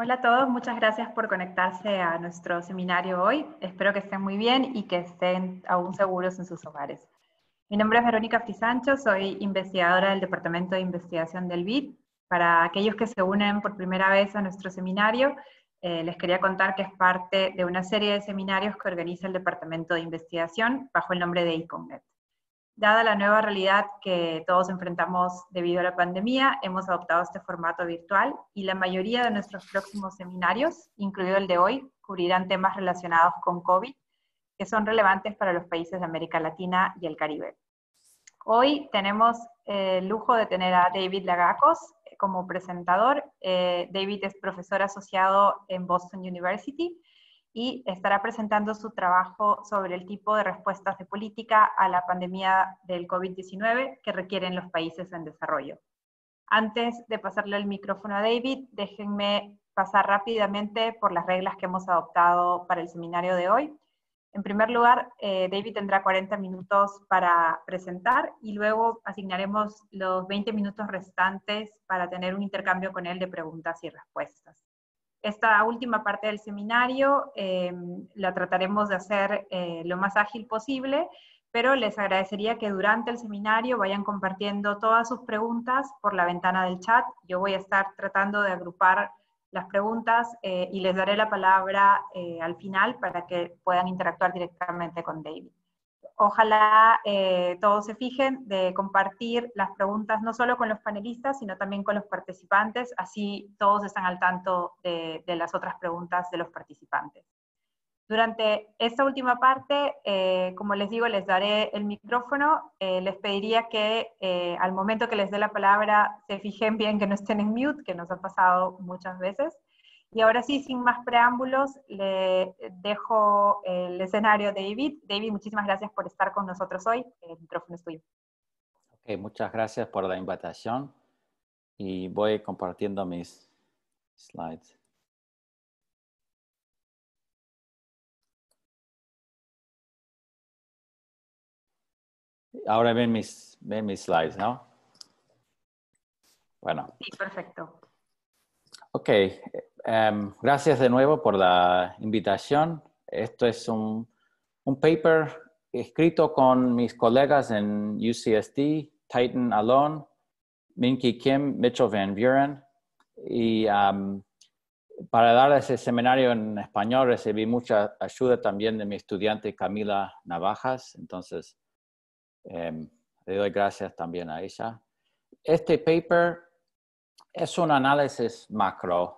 Hola a todos, muchas gracias por conectarse a nuestro seminario hoy. Espero que estén muy bien y que estén aún seguros en sus hogares. Mi nombre es Verónica Frisancho, soy investigadora del Departamento de Investigación del BID. Para aquellos que se unen por primera vez a nuestro seminario, eh, les quería contar que es parte de una serie de seminarios que organiza el Departamento de Investigación bajo el nombre de ICONNET. Dada la nueva realidad que todos enfrentamos debido a la pandemia, hemos adoptado este formato virtual y la mayoría de nuestros próximos seminarios, incluido el de hoy, cubrirán temas relacionados con COVID que son relevantes para los países de América Latina y el Caribe. Hoy tenemos el lujo de tener a David Lagacos eh, como presentador. Eh, David es profesor asociado en Boston University y estará presentando su trabajo sobre el tipo de respuestas de política a la pandemia del COVID-19 que requieren los países en desarrollo. Antes de pasarle el micrófono a David, déjenme pasar rápidamente por las reglas que hemos adoptado para el seminario de hoy. En primer lugar, eh, David tendrá 40 minutos para presentar y luego asignaremos los 20 minutos restantes para tener un intercambio con él de preguntas y respuestas. Esta última parte del seminario eh, la trataremos de hacer eh, lo más ágil posible, pero les agradecería que durante el seminario vayan compartiendo todas sus preguntas por la ventana del chat. Yo voy a estar tratando de agrupar las preguntas eh, y les daré la palabra al final para que puedan interactuar directamente con David. Ojalá eh, todos se fijen de compartir las preguntas no solo con los panelistas, sino también con los participantes, así todos están al tanto de, las otras preguntas de los participantes. Durante esta última parte, eh, como les digo, les daré el micrófono. Eh, les pediría que al momento que les dé la palabra se fijen bien que no estén en mute, que nos ha pasado muchas veces. Y ahora sí, sin más preámbulos, le dejo el escenario a David. David, muchísimas gracias por estar con nosotros hoy. El micrófono es tuyo. Okay, muchas gracias por la invitación y voy compartiendo mis slides. Ahora ven mis, ven mis slides, ¿no? Bueno. Sí, perfecto. Ok, Em, gracias de nuevo por la invitación. Esto es un, paper escrito con mis colegas en UCSD, Titan Alon, Minky Kim, Mitchell Van Buren. Y em, para dar ese seminario en español recibí mucha ayuda también de mi estudiante Camila Navajas. Entonces, em, le doy gracias también a ella. Este paper es un análisis macro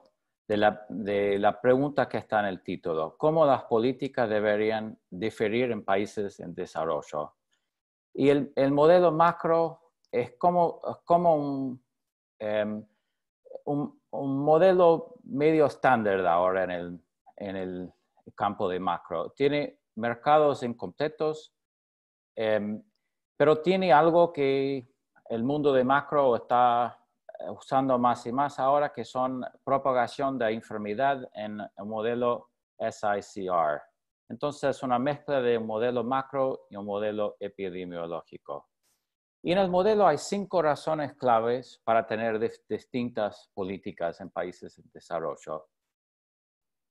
de la, de la pregunta que está en el título, ¿cómo las políticas deberían diferir en países en desarrollo? Y el, el modelo macro es como, como em, un, un, modelo medio estándar ahora en el, en el campo de macro. Tiene mercados incompletos, em, pero tiene algo que el mundo de macro está usando más y más ahora, que son propagación de enfermedad en el modelo SICR. Entonces, es una mezcla de un modelo macro y un modelo epidemiológico. Y en el modelo hay cinco razones claves para tener distintas políticas en países de desarrollo.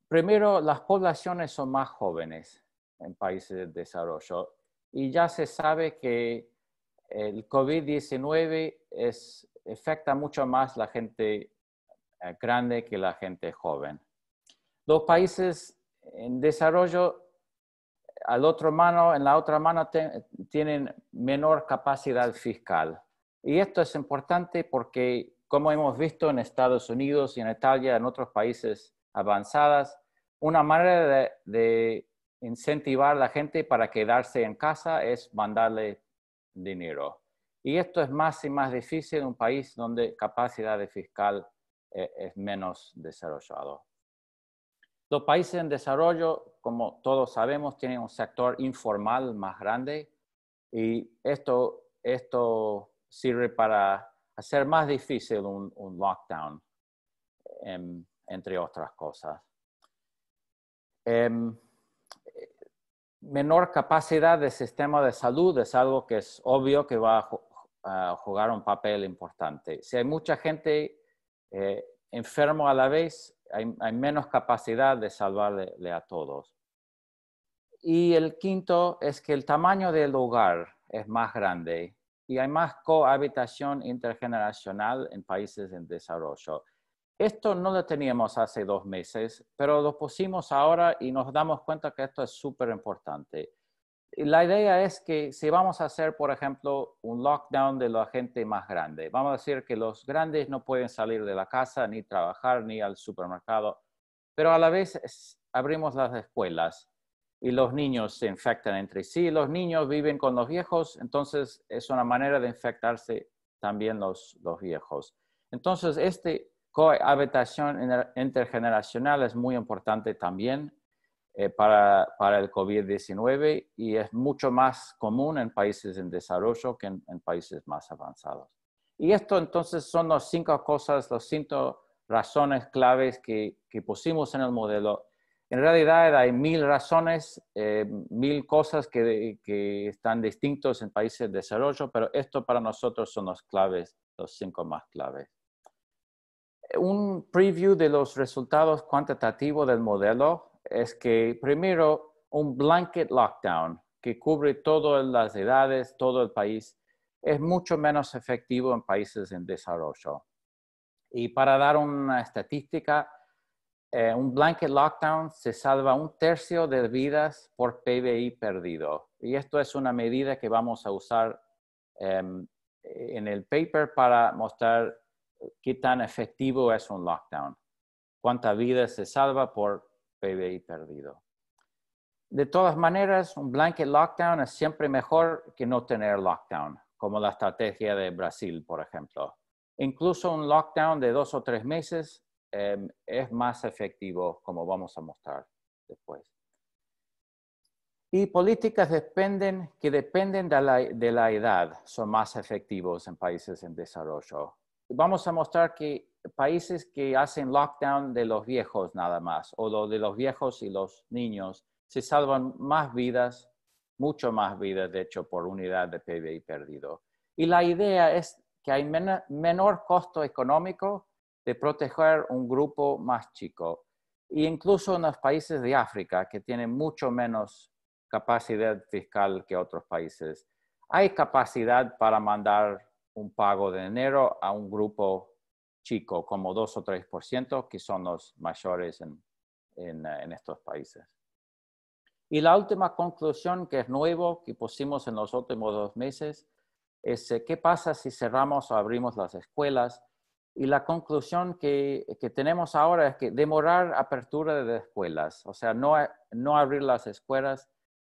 Primero, las poblaciones son más jóvenes en países de desarrollo y ya se sabe que el COVID-19 es afecta mucho más la gente eh, grande que la gente joven. Los países en desarrollo al otro mano, en la otra mano tienen menor capacidad fiscal. Y esto es importante porque, como hemos visto en Estados Unidos y en Italia, en otros países avanzados, una manera de, de incentivar a la gente para quedarse en casa es mandarle dinero. Y esto es más y más difícil en un país donde capacidad fiscal eh, es menos desarrollado. Los países en desarrollo, como todos sabemos, tienen un sector informal más grande y esto, esto sirve para hacer más difícil un, lockdown, em, entre otras cosas. Em, eh, menor capacidad del sistema de salud es algo que es obvio que va a Ah, jugar un papel importante. Si hay mucha gente enferma eh, enfermo a la vez, hay, hay menos capacidad de salvarle a todos. Y el quinto es que el tamaño del hogar es más grande y hay más cohabitación intergeneracional en países en desarrollo. Esto no lo teníamos hace dos meses, pero lo pusimos ahora y nos damos cuenta que esto es súper importante la idea es que si vamos a hacer, por ejemplo, un lockdown de la gente más grande, vamos a decir que los grandes no pueden salir de la casa, ni trabajar, ni al supermercado, pero a la vez abrimos las escuelas y los niños se infectan entre sí, los niños viven con los viejos, entonces es una manera de infectarse también los, los viejos. Entonces, esta cohabitación intergeneracional es muy importante también eh, para, el COVID-19 y es mucho más común en países en desarrollo que en, países más avanzados. Y esto entonces son las cinco cosas, las cinco razones claves que, pusimos en el modelo. En realidad hay mil razones, eh, mil cosas que, están distintos en países en desarrollo, pero esto para nosotros son las claves, los cinco más claves un preview de los resultados cuantitativos del modelo es que primero un blanket lockdown que cubre todas las edades, todo el país, es mucho menos efectivo en países en desarrollo. Y para dar una estadística, eh, un blanket lockdown se salva un tercio de vidas por PBI perdido. Y esto es una medida que vamos a usar em, en el paper para mostrar qué tan efectivo es un lockdown, cuánta vida se salva por PBI perdido. De todas maneras, un blanket lockdown es siempre mejor que no tener lockdown, como la estrategia de Brasil, por ejemplo. Incluso un lockdown de dos o tres meses em, es más efectivo, como vamos a mostrar después. Y políticas que dependen de la, de la edad son más efectivos en países en desarrollo. Vamos a mostrar que países que hacen lockdown de los viejos nada más, o de los viejos y los niños, se salvan más vidas, mucho más vidas, de hecho, por unidad de PBI perdido. Y la idea es que hay menor costo económico de proteger un grupo más chico. E incluso en los países de África, que tienen mucho menos capacidad fiscal que otros países, hay capacidad para mandar un pago de dinero a un grupo chico, como 2 o 3%, que son los mayores eh, en, estos países. Y la última conclusión que es nuevo, que pusimos en los últimos dos meses, es eh, qué pasa si cerramos o abrimos las escuelas. Y la conclusión que, tenemos ahora es que demorar apertura de escuelas, o sea, no, no abrir las escuelas,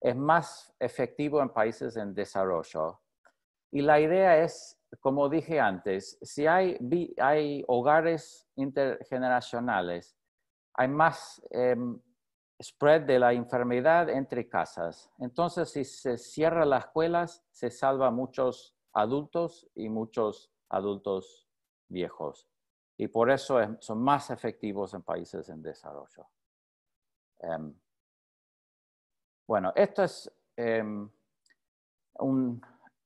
es más efectivo en países en desarrollo. Y la idea es como dije antes, si hay, hay hogares intergeneracionales, hay más em, spread de la enfermedad entre casas. Entonces, si se cierran las escuelas, se salva muchos adultos y muchos adultos viejos. Y por eso son más efectivos en países en desarrollo. Em, bueno, esto es em, un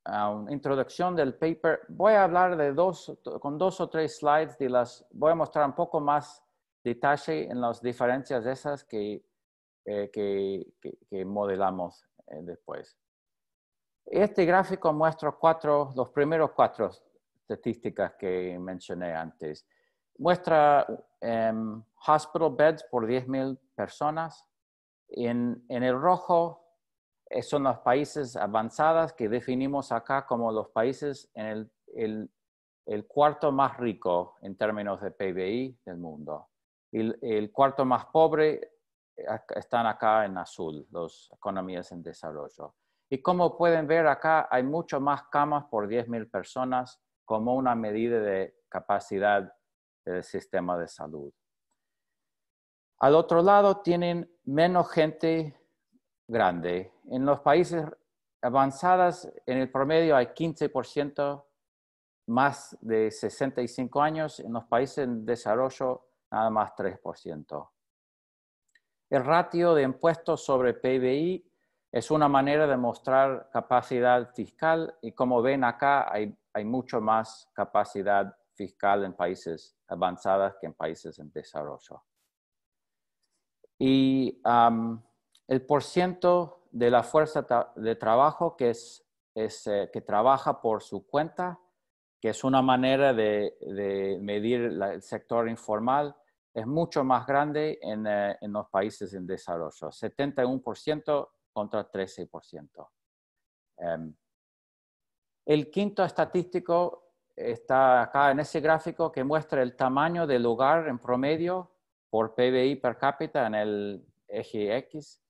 Um, introducción del paper, voy a hablar de dos, con dos o tres slides de las voy a mostrar un poco más detalle en las diferencias esas eh, que, que, modelamos eh, después. Este gráfico muestra cuatro, los primeros cuatro estadísticas que mencioné antes. Muestra em, hospital beds por 10.000 personas. En, en el rojo eh, son los países avanzados que definimos acá como los países en el, cuarto más rico en términos de PBI del mundo. El, el cuarto más pobre eh, están acá en azul, las economías en desarrollo. Y como pueden ver acá, hay mucho más camas por 10.000 personas como una medida de capacidad del sistema de salud. Al otro lado tienen menos gente grande. En los países avanzadas, en el promedio hay 15% más de 65 años, en los países en desarrollo nada más 3%. El ratio de impuestos sobre PBI es una manera de mostrar capacidad fiscal y como ven acá hay, hay mucho más capacidad fiscal en países avanzadas que en países en desarrollo. Y el porcentaje de la fuerza de trabajo que, es, eh, que trabaja por su cuenta, que es una manera de, medir el sector informal, es mucho más grande en, eh, los países en desarrollo, 71% contra 13%. Em, el quinto estadístico está acá en ese gráfico que muestra el tamaño del lugar en promedio por PBI per cápita en el eje X.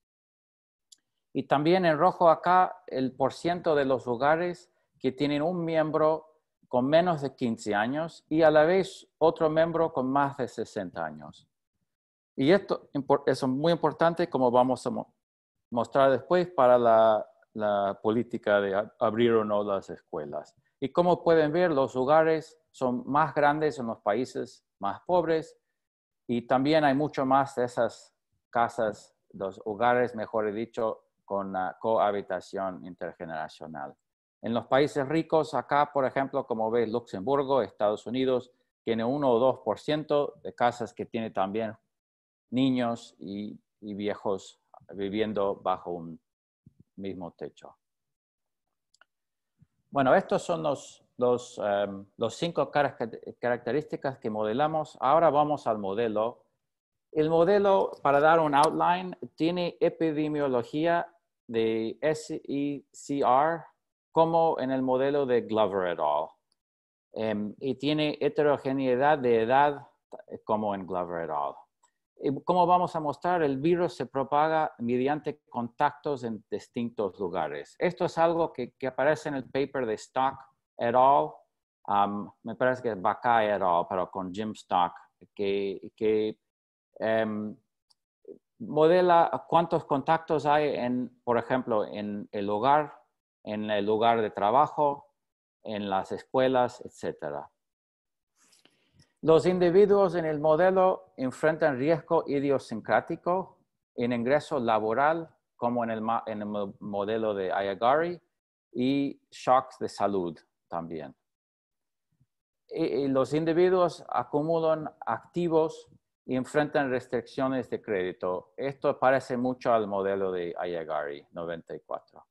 Y también en rojo acá el porcentaje de los hogares que tienen un miembro con menos de 15 años y a la vez otro miembro con más de 60 años. Y esto es muy importante como vamos a mostrar después para la, la política de abrir o no las escuelas. Y como pueden ver, los hogares son más grandes en los países más pobres y también hay mucho más de esas casas, los hogares, mejor dicho, con la cohabitación intergeneracional. En los países ricos, acá, por ejemplo, como veis, Luxemburgo, Estados Unidos, tiene 1 o 2% de casas que tiene también niños y, viejos viviendo bajo un mismo techo. Bueno, estos son los, los, em, los, cinco características que modelamos. Ahora vamos al modelo. El modelo, para dar un outline, tiene epidemiología de SECR como en el modelo de Glover et al. Em, y tiene heterogeneidad de edad eh, como en Glover et al. Y como vamos a mostrar, el virus se propaga mediante contactos en distintos lugares. Esto es algo que, que aparece en el paper de Stock et al. me parece que es Bacay et al, pero con Jim Stock, que, que em, modela cuántos contactos hay, en, por ejemplo, en el hogar, en el lugar de trabajo, en las escuelas, etc. Los individuos en el modelo enfrentan riesgo idiosincrático en ingreso laboral, como en el, modelo de Ayagari, y shocks de salud también. los individuos acumulan activos y enfrentan restricciones de crédito. Esto parece mucho al modelo de Ayagari 94.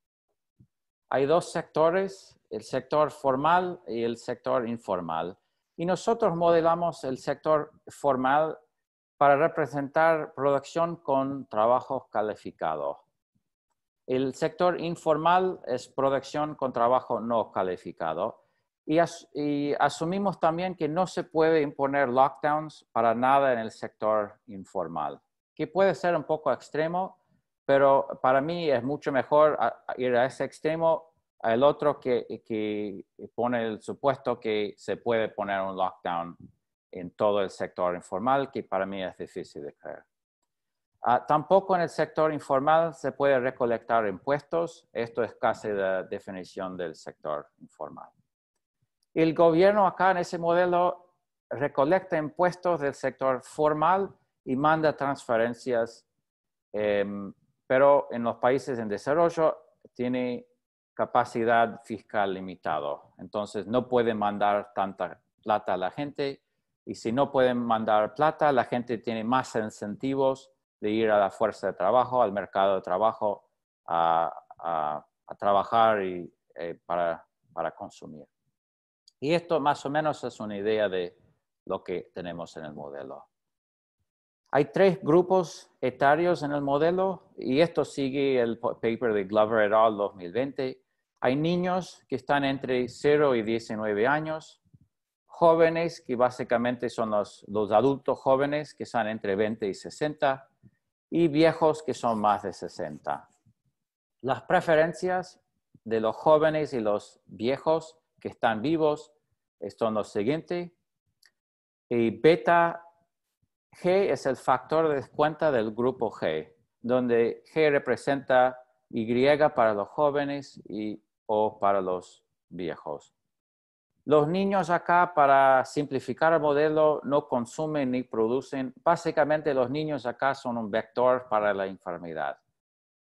Hay dos sectores, el sector formal y el sector informal. Y nosotros modelamos el sector formal para representar producción con trabajos calificados. El sector informal es producción con trabajo no calificado y, asumimos también que no se puede imponer lockdowns para nada en el sector informal, que puede ser un poco extremo, pero para mí es mucho mejor ir a ese extremo al otro que, que pone el supuesto que se puede poner un lockdown en todo el sector informal, que para mí es difícil de creer. Ah, tampoco en el sector informal se puede recolectar impuestos. Esto es casi la definición del sector informal. El gobierno acá en ese modelo recolecta impuestos del sector formal y manda transferencias, em, pero en los países en desarrollo tiene capacidad fiscal limitada. Entonces no puede mandar tanta plata a la gente y si no pueden mandar plata, la gente tiene más incentivos de ir a la fuerza de trabajo, al mercado de trabajo, a, trabajar y, eh, para consumir. Y esto más o menos es una idea de lo que tenemos en el modelo. Hay tres grupos etarios en el modelo y esto sigue el paper de Glover et al. 2020. Hay niños que están entre 0 y 19 años, jóvenes que básicamente son los, los adultos jóvenes que están entre 20 y 60 y viejos que son más de 60. Las preferencias de los jóvenes y los viejos que están vivos es lo siguiente. Y beta G es el factor de descuenta del grupo G, donde G representa Y para los jóvenes y O para los viejos. Los niños acá, para simplificar el modelo, no consumen ni producen. Básicamente los niños acá son un vector para la enfermedad.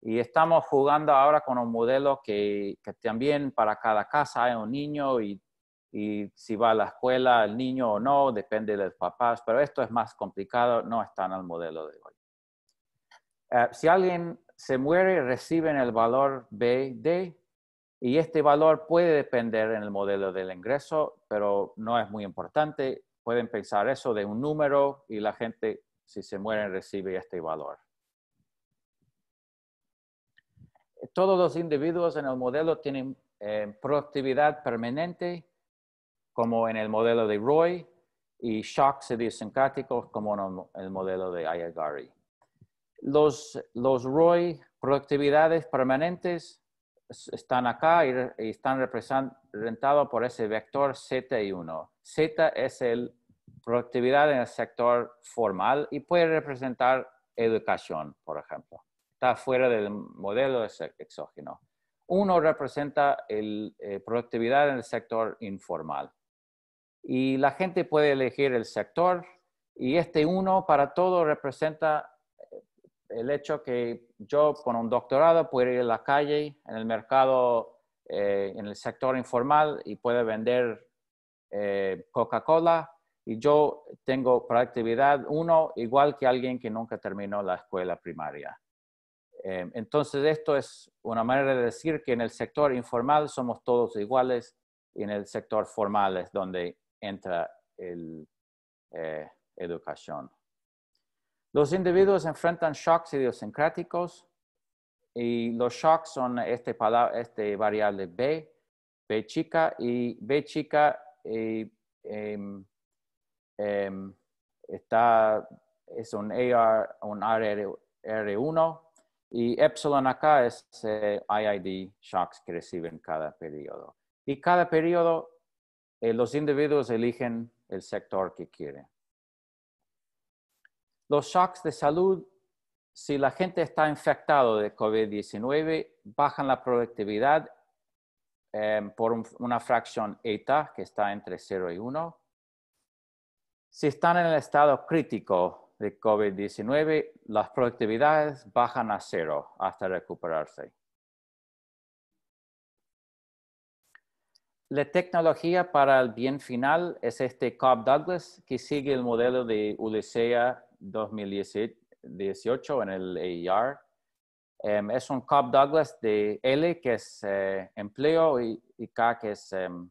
Y estamos jugando ahora con un modelo que, que también para cada casa hay un niño y y si va a la escuela el niño o no, depende de los papás, pero esto es más complicado, no está en el modelo de hoy. Eh, si alguien se muere, reciben el valor BD y este valor puede depender en el modelo del ingreso, pero no es muy importante. Pueden pensar eso de un número y la gente, si se muere, recibe este valor. Todos los individuos en el modelo tienen eh, productividad permanente como en el modelo de Roy, y shocks idiosincráticos, como en el modelo de Ayagari. Los, Roy productividades permanentes, están acá y, están representados por ese vector Z1. Z es el productividad en el sector formal y puede representar educación, por ejemplo. Está fuera del modelo exógeno. Uno representa la eh, productividad en el sector informal y la gente puede elegir el sector y este uno para todo representa eh, el hecho que yo con un doctorado puedo ir a la calle, en el mercado, eh, en el sector informal y puedo vender eh, Coca-Cola y yo tengo productividad uno igual que alguien que nunca terminó la escuela primaria. entonces esto es una manera de decir que en el sector informal somos todos iguales y en el sector formal es donde entra la eh, educación. Los individuos enfrentan shocks idiosincráticos y los shocks son este, palabra, este variable B, B chica y B chica em, em, está, es un AR, un R, 1 y epsilon acá es eh, IID shocks que reciben cada periodo. Y cada periodo eh, los individuos eligen el sector que quieren. Los shocks de salud, si la gente está infectada de COVID-19, bajan la productividad em, por una fracción eta que está entre 0 y 1. Si están en el estado crítico de COVID-19, las productividades bajan a 0 hasta recuperarse. La tecnología para el bien final es este Cobb Douglas, que sigue el modelo de Ulysses 2018 en el AER. Em, es un Cobb Douglas de L, que es eh, empleo, y, K, que es em,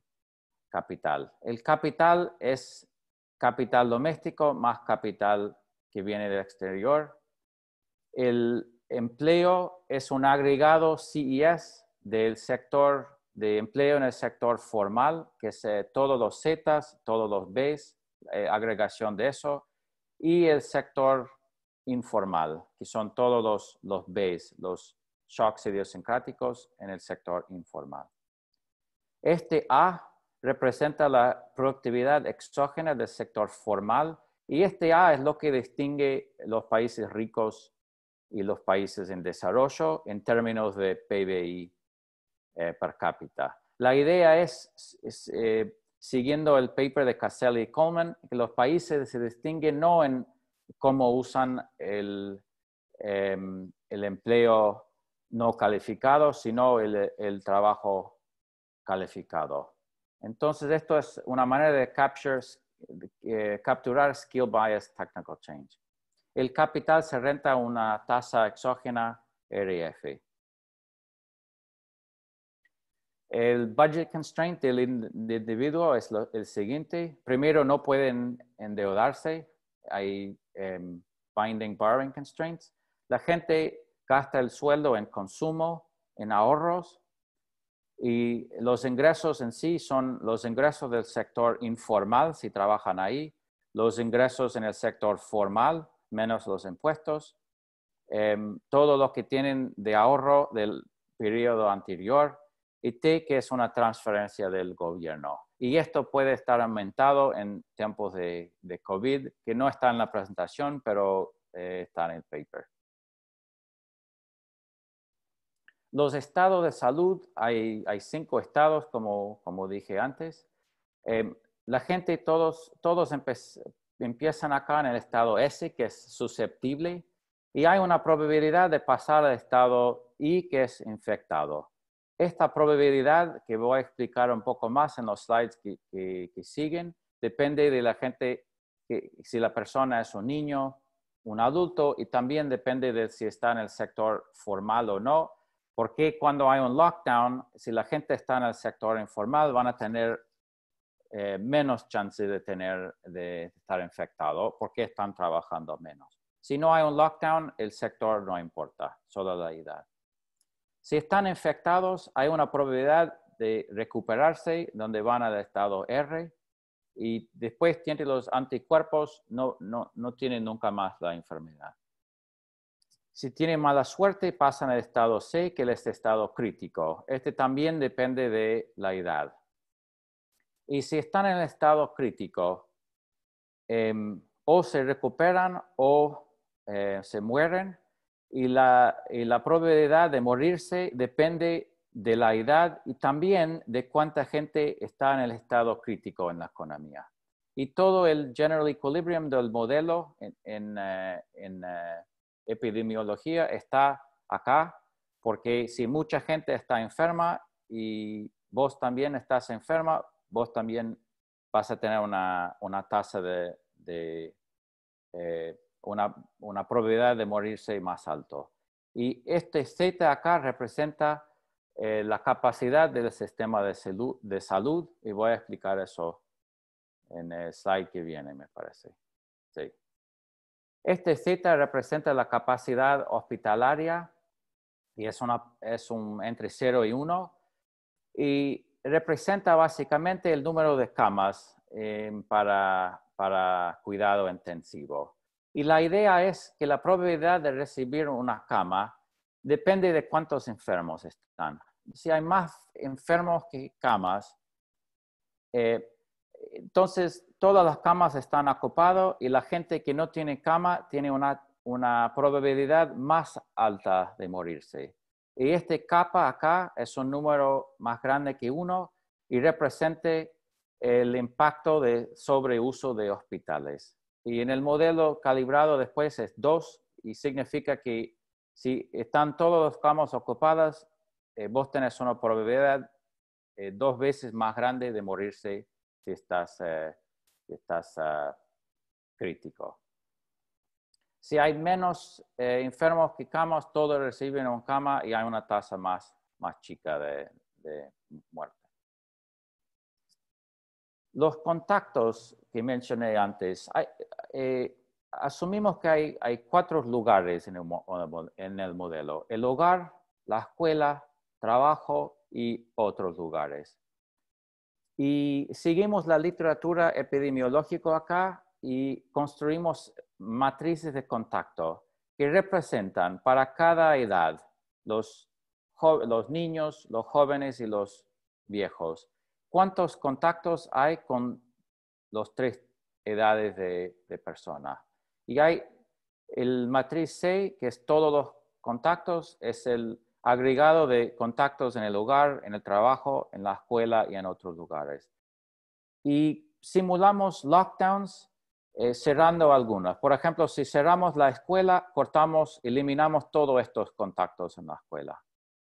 capital. El capital es capital doméstico más capital que viene del exterior. El empleo es un agregado CES del sector de empleo en el sector formal, que es eh, todos los Zetas, todos los Bs, eh, agregación de eso, y el sector informal, que son todos los, los Bs, los shocks idiosincráticos en el sector informal. Este A representa la productividad exógena del sector formal y este A es lo que distingue los países ricos y los países en desarrollo en términos de PBI eh, per cápita. La idea es, eh, siguiendo el paper de Caselli y Coleman, que los países se distinguen no en cómo usan em, el, empleo no calificado, sino el, el, trabajo calificado. Entonces, esto es una manera de capture, eh, capturar skill bias technical change. El capital se renta a una tasa exógena RF. El budget constraint del individuo es el siguiente. Primero, no pueden endeudarse. Hay em, binding borrowing constraints. La gente gasta el sueldo en consumo, en ahorros, y los ingresos en sí son los ingresos del sector informal, si trabajan ahí, los ingresos en el sector formal, menos los impuestos, todos em, todo lo que tienen de ahorro del periodo anterior, y T, que es una transferencia del gobierno. Y esto puede estar aumentado en tiempos de, COVID, que no está en la presentación, pero eh, está en el paper. Los estados de salud, hay, hay cinco estados, como, como dije antes. Em, la gente, todos, todos empiezan acá en el estado S, que es susceptible, y hay una probabilidad de pasar al estado I, que es infectado. Esta probabilidad, que voy a explicar un poco más en los slides que, siguen, depende de la gente, si la persona es un niño, un adulto, y también depende de si está en el sector formal o no, porque cuando hay un lockdown, si la gente está en el sector informal, van a tener eh, menos chance de, tener, de estar infectado, porque están trabajando menos. Si no hay un lockdown, el sector no importa, solo la edad. Si están infectados, hay una probabilidad de recuperarse donde van al estado R y después tienen los anticuerpos, no, no, no tienen nunca más la enfermedad. Si tienen mala suerte, pasan al estado C, que es el este estado crítico. Este también depende de la edad. Y si están en el estado crítico, em, o se recuperan o eh, se mueren y la, la probabilidad de morirse depende de la edad y también de cuánta gente está en el estado crítico en la economía. Y todo el general equilibrium del modelo en, en, eh, eh, epidemiología está acá, porque si mucha gente está enferma y vos también estás enferma, vos también vas a tener una, una tasa de, eh, una, una probabilidad de morirse más alto. Y este Z acá representa eh, la capacidad del sistema de salud, de salud, y voy a explicar eso en el slide que viene, me parece. Sí. Este Z representa la capacidad hospitalaria y es, una, es un entre 0 y 1 y representa básicamente el número de camas eh, para, para cuidado intensivo. Y la idea es que la probabilidad de recibir una cama depende de cuántos enfermos están. Si hay más enfermos que camas, eh, entonces todas las camas están ocupadas y la gente que no tiene cama tiene una, probabilidad más alta de morirse. Y este capa acá es un número más grande que uno y representa el impacto de sobreuso de hospitales. Y en el modelo calibrado después es 2 y significa que si están todas las camas ocupadas, eh, vos tenés una probabilidad eh, dos veces más grande de morirse si estás, eh, si estás ah, crítico. Si hay menos enfermos que camas, todos reciben una cama y hay una tasa más, más chica de, de muerte los contactos que mencioné antes, eh, asumimos que hay, cuatro lugares en el, modelo, el hogar, la escuela, trabajo y otros lugares. Y seguimos la literatura epidemiológica acá y construimos matrices de contacto que representan para cada edad los niños, los jóvenes y los viejos. ¿Cuántos contactos hay con las tres edades de, personas? Y hay el matriz C, que es todos los contactos, es el agregado de contactos en el hogar, en el trabajo, en la escuela y en otros lugares. Y simulamos lockdowns eh, cerrando algunas. Por ejemplo, si cerramos la escuela, cortamos, eliminamos todos estos contactos en la escuela.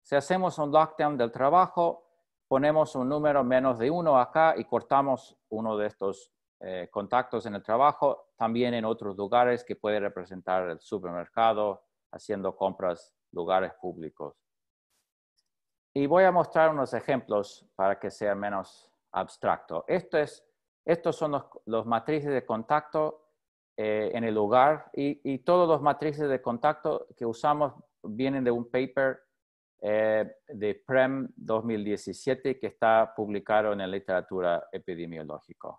Si hacemos un lockdown del trabajo, ponemos un número menos de uno acá y cortamos uno de estos eh, contactos en el trabajo, también en otros lugares que puede representar el supermercado, haciendo compras, lugares públicos. Y voy a mostrar unos ejemplos para que sea menos abstracto. Esto es, estos son los, los matrices de contacto eh, en el lugar y, y todos los matrices de contacto que usamos vienen de un paper eh, de PREM 2017 que está publicado en la literatura epidemiológica.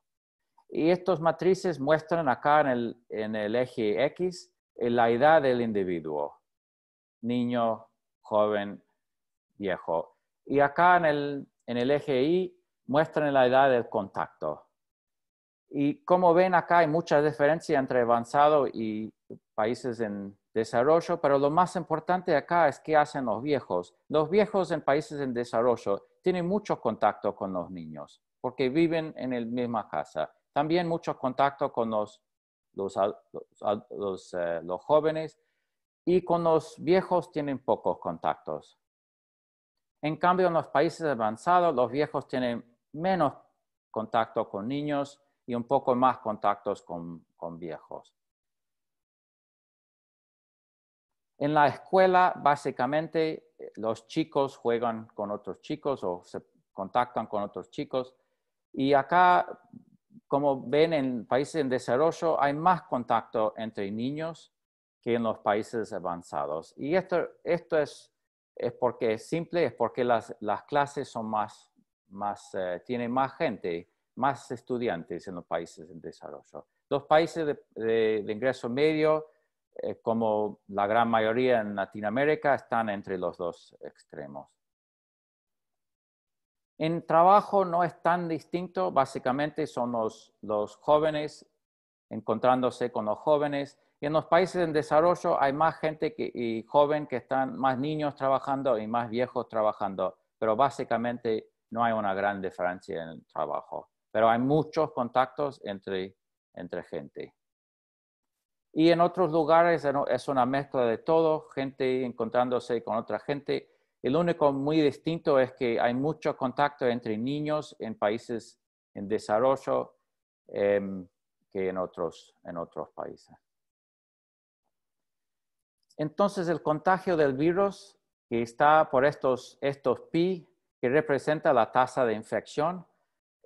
Y estos matrices muestran acá en el, eje X eh, la edad del individuo, niño, joven, viejo. Y acá en el, en el eje Y muestran la edad del contacto. Y como ven acá hay mucha diferencia entre avanzado y países en desarrollo, pero lo más importante acá es qué hacen los viejos. Los viejos en países en desarrollo tienen mucho contacto con los niños porque viven en la misma casa. También mucho contacto con eh, los, jóvenes y con los viejos tienen pocos contactos. En cambio, en los países avanzados, los viejos tienen menos contacto con niños y un poco más contactos con viejos. En la escuela, básicamente, los chicos juegan con otros chicos o se contactan con otros chicos. Y acá, como ven en países en desarrollo, hay más contacto entre niños que en los países avanzados. Y esto, esto es, porque es simple, es porque las, clases son más, más eh, tienen más gente, más estudiantes en los países en desarrollo. Los países de ingreso medio eh, como la gran mayoría en Latinoamérica, están entre los dos extremos. En trabajo no es tan distinto, básicamente son los, jóvenes encontrándose con los jóvenes. Y en los países en desarrollo hay más gente joven que están, más niños trabajando y más viejos trabajando, pero básicamente no hay una gran diferencia en el trabajo. Pero hay muchos contactos entre gente. Y en otros lugares es una mezcla de todo, gente encontrándose con otra gente. El único muy distinto es que hay mucho contacto entre niños en países en desarrollo em, que en otros, en otros países. Entonces, el contagio del virus, que está por estos, estos pi, que representa la tasa de infección,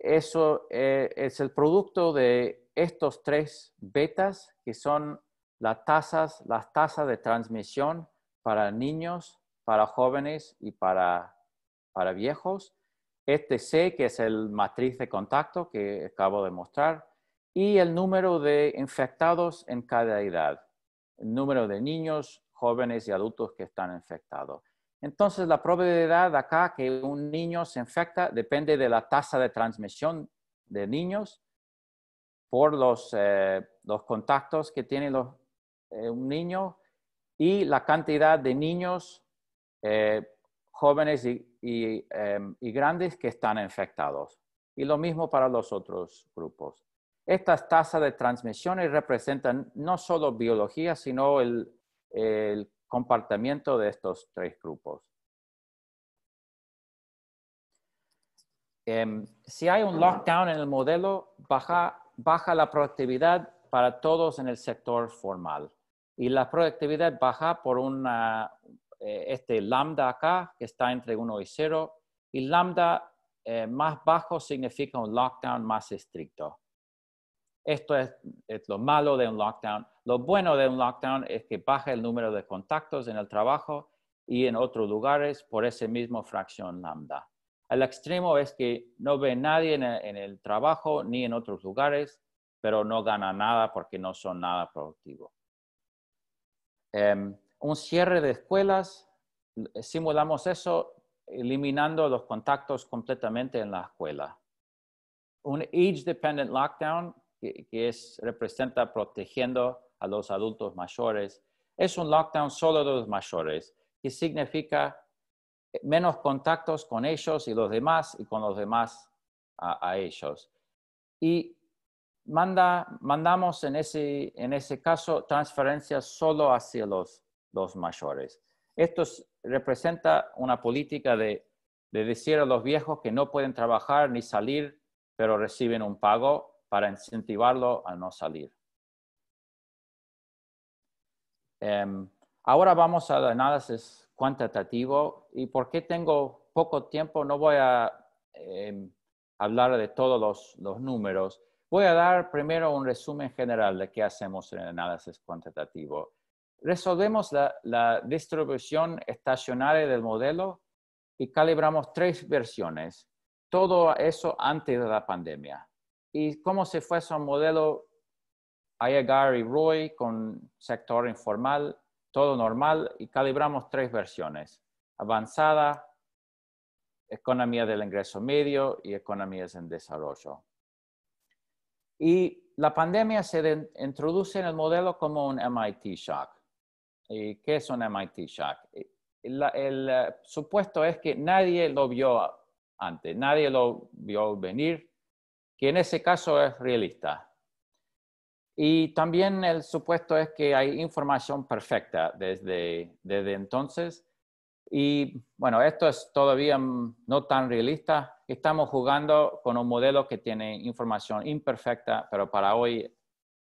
eso eh, es el producto de estos tres betas, que son las tasas, de transmisión para niños, para jóvenes y para, para viejos. Este C, que es el matriz de contacto que acabo de mostrar, y el número de infectados en cada edad, el número de niños, jóvenes y adultos que están infectados. Entonces, la probabilidad acá que un niño se infecta depende de la tasa de transmisión de niños por los, eh, contactos que tiene eh, un niño y la cantidad de niños eh, jóvenes em, y, grandes que están infectados. Y lo mismo para los otros grupos. Estas tasas de transmisión representan no solo biología, sino el comportamiento de estos tres grupos. Em, si hay un lockdown en el modelo, baja, la productividad para todos en el sector formal. Y la productividad baja por una, eh, este lambda acá, que está entre 1 y 0. Y lambda eh, más bajo significa un lockdown más estricto. Esto es, lo malo de un lockdown. Lo bueno de un lockdown es que baja el número de contactos en el trabajo y en otros lugares por ese mismo fracción lambda. El extremo es que no ve nadie en el, trabajo ni en otros lugares, pero no gana nada porque no son nada productivos. Em, un cierre de escuelas, simulamos eso eliminando los contactos completamente en la escuela. Un age-dependent lockdown que, representa protegiendo a los adultos mayores. Es un lockdown solo de los mayores, que significa eh, menos contactos con ellos y los demás y con los demás a, ellos. Y mandamos en ese, caso transferencias solo hacia los, mayores. Esto representa una política de decir a los viejos que no pueden trabajar ni salir, pero reciben un pago para incentivarlo a no salir. Em, ahora vamos al análisis cuantitativo y porque tengo poco tiempo no voy a em, hablar de todos los, números. Voy a dar primero un resumen general de qué hacemos en el análisis cuantitativo. Resolvemos la, la distribución estacionaria del modelo y calibramos tres versiones. Todo eso antes de la pandemia y cómo se fue su modelo Ayagar y Roy con sector informal, todo normal y calibramos tres versiones, avanzada, economía del ingreso medio y economías en desarrollo. Y la pandemia se introduce en el modelo como un MIT shock. ¿Y qué es un MIT shock? el eh, supuesto es que nadie lo vio antes, nadie lo vio venir, que en ese caso es realista. Y también el supuesto es que hay información perfecta desde, desde entonces. Y bueno, esto es todavía no tan realista. Estamos jugando con un modelo que tiene información imperfecta, pero para hoy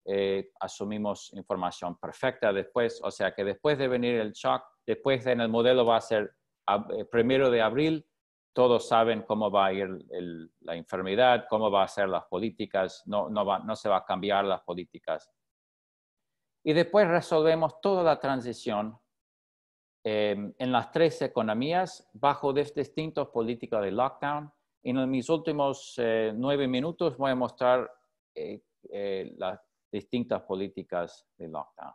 eh, asumimos información perfecta después. O sea que después de venir el shock, después en el modelo va a ser eh, primero de abril, todos saben cómo va a ir la enfermedad, cómo va a ser las políticas, no, no, va, no se va a cambiar las políticas. Y después resolvemos toda la transición em, en las tres economías bajo distintas políticas de lockdown. En mis últimos eh, nueve minutos voy a mostrar eh, eh, las distintas políticas de lockdown.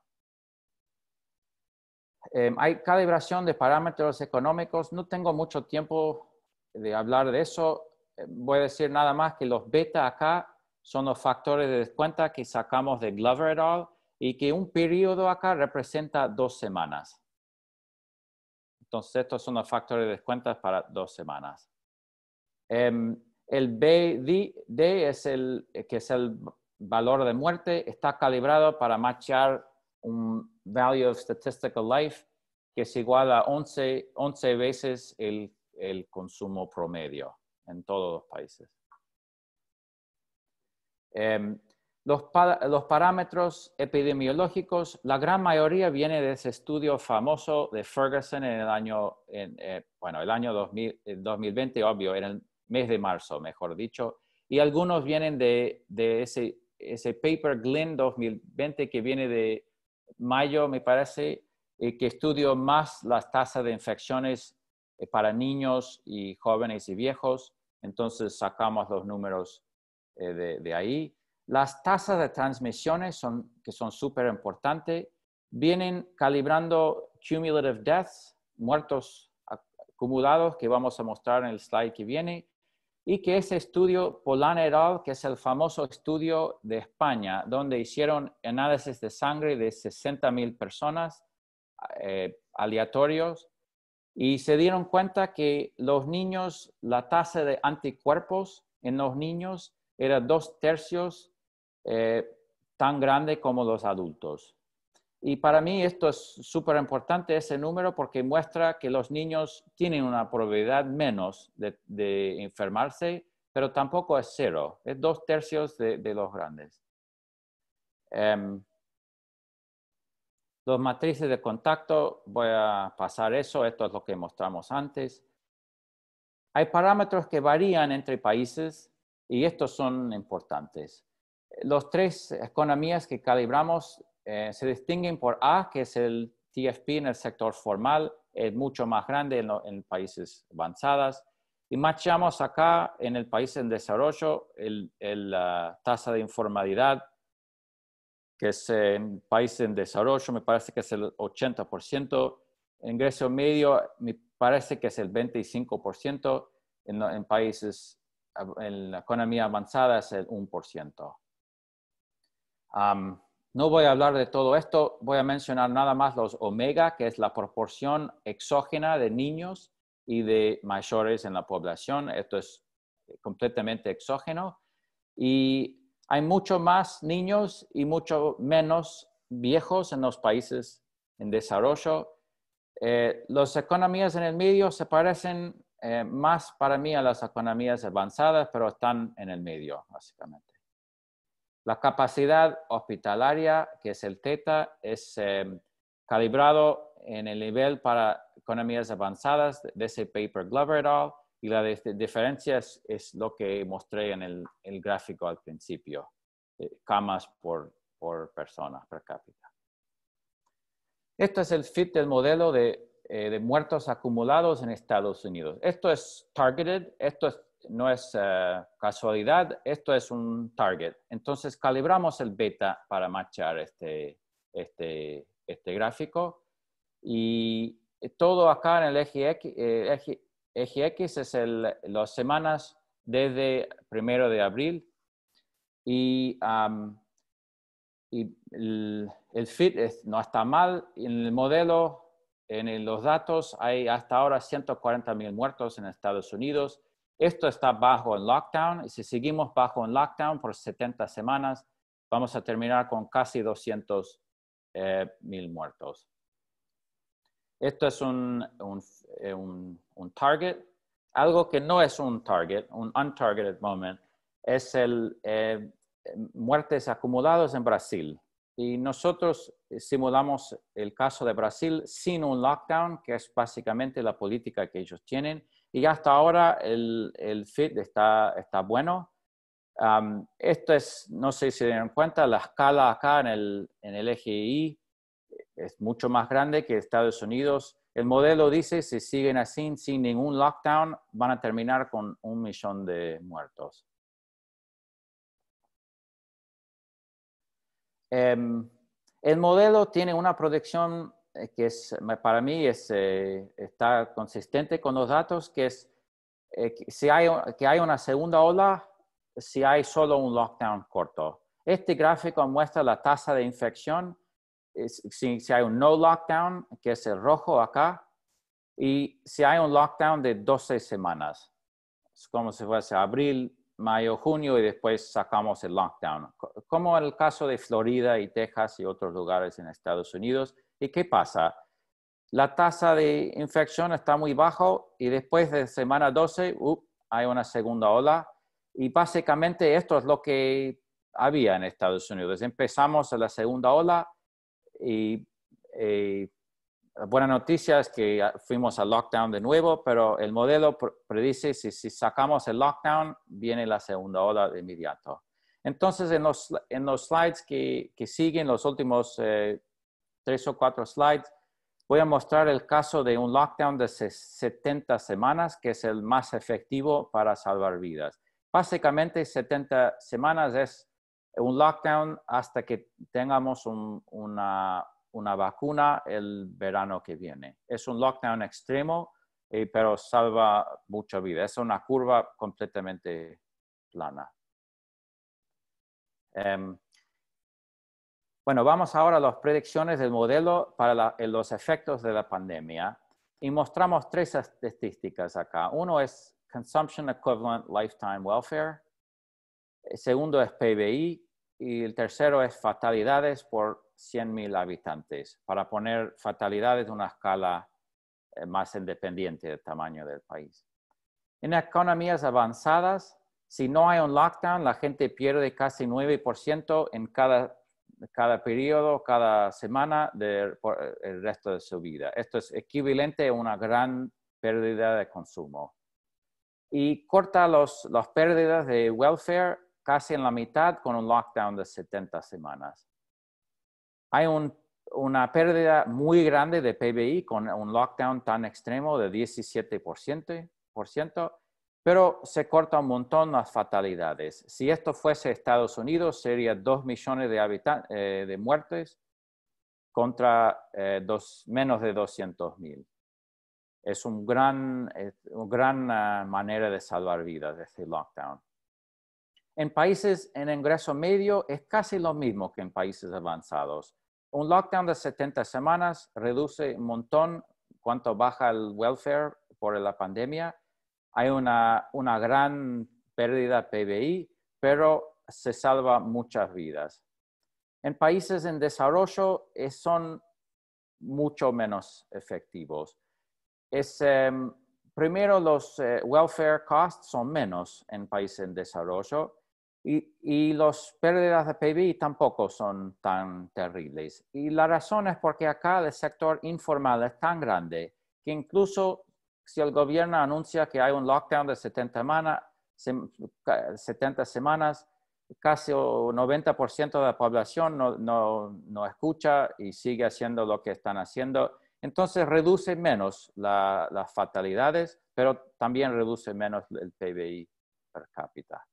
Em, hay calibración de parámetros económicos. No tengo mucho tiempo de hablar de eso, eh, voy a decir nada más que los beta acá son los factores de descuento que sacamos de Glover et al. y que un periodo acá representa dos semanas. Entonces, estos son los factores de descuento para dos semanas. Em, el BDD es el, eh, que es el valor de muerte, está calibrado para marchar un value of statistical life que es igual a 11 veces el el consumo promedio en todos los países. Em, los, parámetros epidemiológicos, la gran mayoría viene de ese estudio famoso de Ferguson en el año, eh, bueno, el año 2020, eh, obvio, en el mes de marzo, mejor dicho, y algunos vienen de, ese, paper Glenn 2020 que viene de mayo, me parece, eh, que estudió más las tasas de infecciones eh, para niños y jóvenes y viejos. Entonces sacamos los números eh, de, ahí. Las tasas de transmisiones que son súper importantes. Vienen calibrando cumulative deaths, muertos acumulados, que vamos a mostrar en el slide que viene. Y que ese estudio Polan et al., que es el famoso estudio de España, donde hicieron análisis de sangre de 60.000 personas eh, aleatorios y se dieron cuenta que los niños, la tasa de anticuerpos en los niños era dos tercios eh, tan grande como los adultos. Y para mí esto es súper importante, ese número, porque muestra que los niños tienen una probabilidad menos de, enfermarse, pero tampoco es cero, es dos tercios de, los grandes. Em, los matrices de contacto, voy a pasar eso, esto es lo que mostramos antes. Hay parámetros que varían entre países y estos son importantes. Los tres economías que calibramos eh, se distinguen por A, que es el TFP en el sector formal, es mucho más grande en, países avanzados. Y marchamos acá en el país en desarrollo, la el, tasa de informalidad que es en países en desarrollo, me parece que es el 80%, ingreso medio me parece que es el 25%, en, países en la economía avanzada es el 1%. no voy a hablar de todo esto, voy a mencionar nada más los omega, que es la proporción exógena de niños y de mayores en la población. Esto es completamente exógeno. Y hay mucho más niños y mucho menos viejos en los países en desarrollo. Eh, las economías en el medio se parecen eh, más para mí a las economías avanzadas, pero están en el medio, básicamente. La capacidad hospitalaria, que es el TETA, es em, calibrado en el nivel para economías avanzadas de ese paper Glover et al. Y la de, diferencias es lo que mostré en el, gráfico al principio, eh, camas por, por persona per cápita. esto es el fit del modelo de, eh, muertos acumulados en Estados Unidos. Esto es targeted, esto no es eh, casualidad, esto es un target. Entonces calibramos el beta para marchar este, este, este gráfico y todo acá en el eje, X, EGX es las semanas desde primero de abril y, el, fit no está mal. En el modelo, en los datos, hay hasta ahora 140.000 muertos en Estados Unidos. Esto está bajo en lockdown. y Si seguimos bajo en lockdown por 70 semanas, vamos a terminar con casi 200 eh, mil muertos. Esto es un, eh, un, un, target. Algo que no es un target, un untargeted moment, es el eh, muertes acumuladas en Brasil. Y nosotros simulamos el caso de Brasil sin un lockdown, que es básicamente la política que ellos tienen. Y hasta ahora el, el fit está, está bueno. Um, esto es, no sé si se dieron cuenta, la escala acá en el, en el eje Y es mucho más grande que Estados Unidos. El modelo dice, si siguen así, sin ningún lockdown, van a terminar con un millón de muertos. Em, el modelo tiene una proyección eh, que para mí eh, está consistente con los datos, que es eh, si que hay una segunda ola si hay solo un lockdown corto. Este gráfico muestra la tasa de infección si, hay un no lockdown, que es el rojo acá, y si hay un lockdown de 12 semanas, es como si fuese abril, mayo, junio y después sacamos el lockdown, como en el caso de Florida y Texas y otros lugares en Estados Unidos. ¿Y qué pasa? La tasa de infección está muy bajo y después de semana 12 uh, hay una segunda ola y básicamente esto es lo que había en Estados Unidos. Empezamos la segunda ola y la eh, buena noticia es que fuimos al lockdown de nuevo, pero el modelo predice si, si sacamos el lockdown, viene la segunda ola de inmediato. Entonces, en los, slides que, siguen, los últimos eh, tres o cuatro slides, voy a mostrar el caso de un lockdown de 70 semanas, que es el más efectivo para salvar vidas. Básicamente, 70 semanas es un lockdown hasta que tengamos una, vacuna el verano que viene. Es un lockdown extremo, eh, pero salva mucha vida. Es una curva completamente plana. Em, bueno, vamos ahora a las predicciones del modelo para eh, los efectos de la pandemia. Y mostramos tres estadísticas acá. Uno es Consumption Equivalent Lifetime Welfare. El segundo es PBI, y el tercero es fatalidades por 100.000 habitantes, para poner fatalidades en una escala eh, más independiente del tamaño del país. En economías avanzadas, si no hay un lockdown, la gente pierde casi 9% en cada, cada periodo, cada semana del el resto de su vida. Esto es equivalente a una gran pérdida de consumo. Y corta los, las pérdidas de welfare casi en la mitad con un lockdown de 70 semanas. Hay una pérdida muy grande de PBI con un lockdown tan extremo de 17%, pero se corta un montón las fatalidades. Si esto fuese Estados Unidos, sería 2 millones eh, de, muertes contra eh, menos de 200.000. mil. Es una gran eh, manera de salvar vidas, este lockdown. En países en ingreso medio es casi lo mismo que en países avanzados. Un lockdown de 70 semanas reduce un montón cuánto baja el welfare por la pandemia. Hay una, gran pérdida PBI, pero se salva muchas vidas. En países en desarrollo eh, son mucho menos efectivos. Es, em, primero, los eh, welfare costs son menos en países en desarrollo y, las pérdidas de PBI tampoco son tan terribles. Y la razón es porque acá el sector informal es tan grande que incluso si el gobierno anuncia que hay un lockdown de 70, semanas, 70 semanas, casi el 90% de la población no, escucha y sigue haciendo lo que están haciendo. Entonces reduce menos las fatalidades, pero también reduce menos el PBI per cápita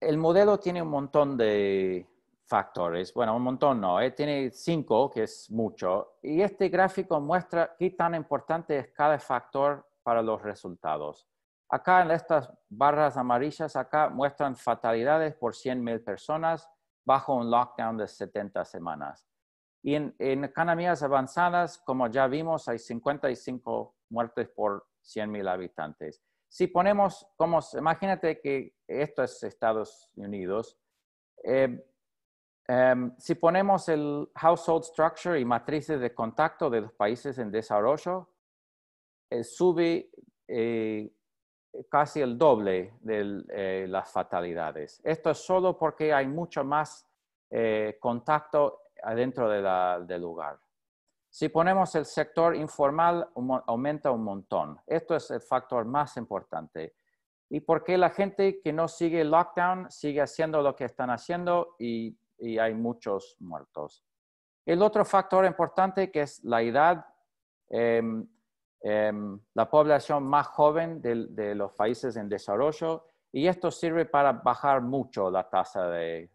el modelo tiene un montón de factores, bueno, un montón no, ¿eh? tiene cinco, que es mucho, y este gráfico muestra qué tan importante es cada factor para los resultados. Acá en estas barras amarillas, acá muestran fatalidades por 100.000 personas bajo un lockdown de 70 semanas. Y en, en, economías avanzadas, como ya vimos, hay 55 muertes por 100.000 habitantes si ponemos, como, imagínate que esto es Estados Unidos, em, em, si ponemos el household structure y matrices de contacto de los países en desarrollo, eh, sube eh, casi el doble de eh, las fatalidades. Esto es solo porque hay mucho más contacto adentro del lugar. Si ponemos el sector informal, aumenta un montón. Esto es el factor más importante. ¿Y porque la gente que no sigue el lockdown sigue haciendo lo que están haciendo y, hay muchos muertos? El otro factor importante que es la edad, em, em, la población más joven de, los países en desarrollo, y esto sirve para bajar mucho la tasa de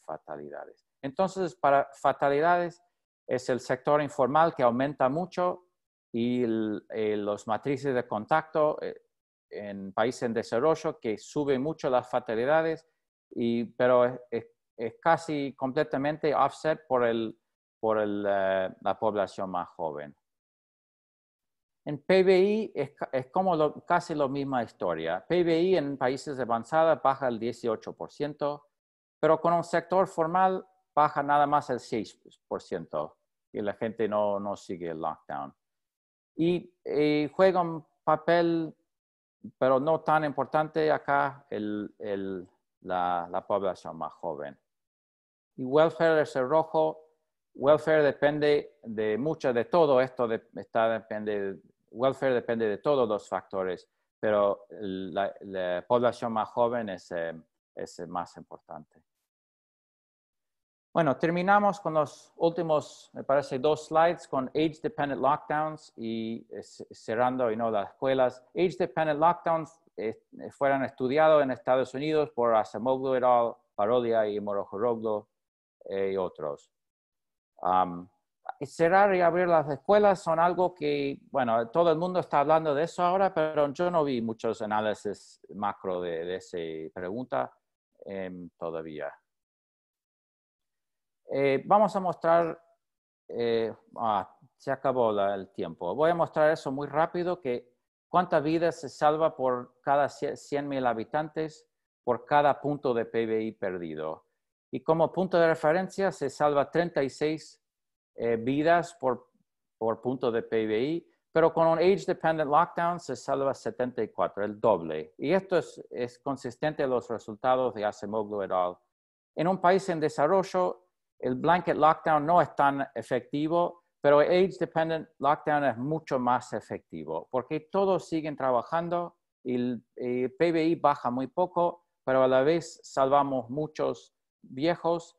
fatalidades. Entonces, para fatalidades, es el sector informal que aumenta mucho y las eh, los matrices de contacto eh, en países en desarrollo que suben mucho las fatalidades, y, pero es, es, casi completamente offset por, el, por el, eh, la población más joven. En PBI es, es como casi la misma historia. PBI en países avanzados baja el 18%, pero con un sector formal baja nada más el 6% y la gente no, no sigue el lockdown. Y eh, juega un papel, pero no tan importante acá, el, el, la, la, población más joven. Y welfare es el rojo. Welfare depende de mucho de todo esto, depende, welfare depende de todos los factores, pero la, población más joven es, eh, es más importante. Bueno, terminamos con los últimos, me parece, dos slides con age-dependent lockdowns y eh, cerrando y no las escuelas. Age-dependent lockdowns eh, fueron estudiados en Estados Unidos por Asamoglu et al, Parodia y Morojo eh, y otros. cerrar y abrir las escuelas son algo que, bueno, todo el mundo está hablando de eso ahora, pero yo no vi muchos análisis macro de, esa pregunta em, todavía. Eh, vamos a mostrar, eh, ah, se acabó el tiempo. Voy a mostrar eso muy rápido, que cuánta vida se salva por cada 100.000 habitantes, por cada punto de PBI perdido. Y como punto de referencia, se salva 36 eh, vidas por, por punto de PBI, pero con un age-dependent lockdown se salva 74, el doble. Y esto es, consistente a los resultados de Acemoglu et al. En un país en desarrollo, el blanket lockdown no es tan efectivo, pero el age-dependent lockdown es mucho más efectivo porque todos siguen trabajando y el, eh, PBI baja muy poco, pero a la vez salvamos muchos viejos.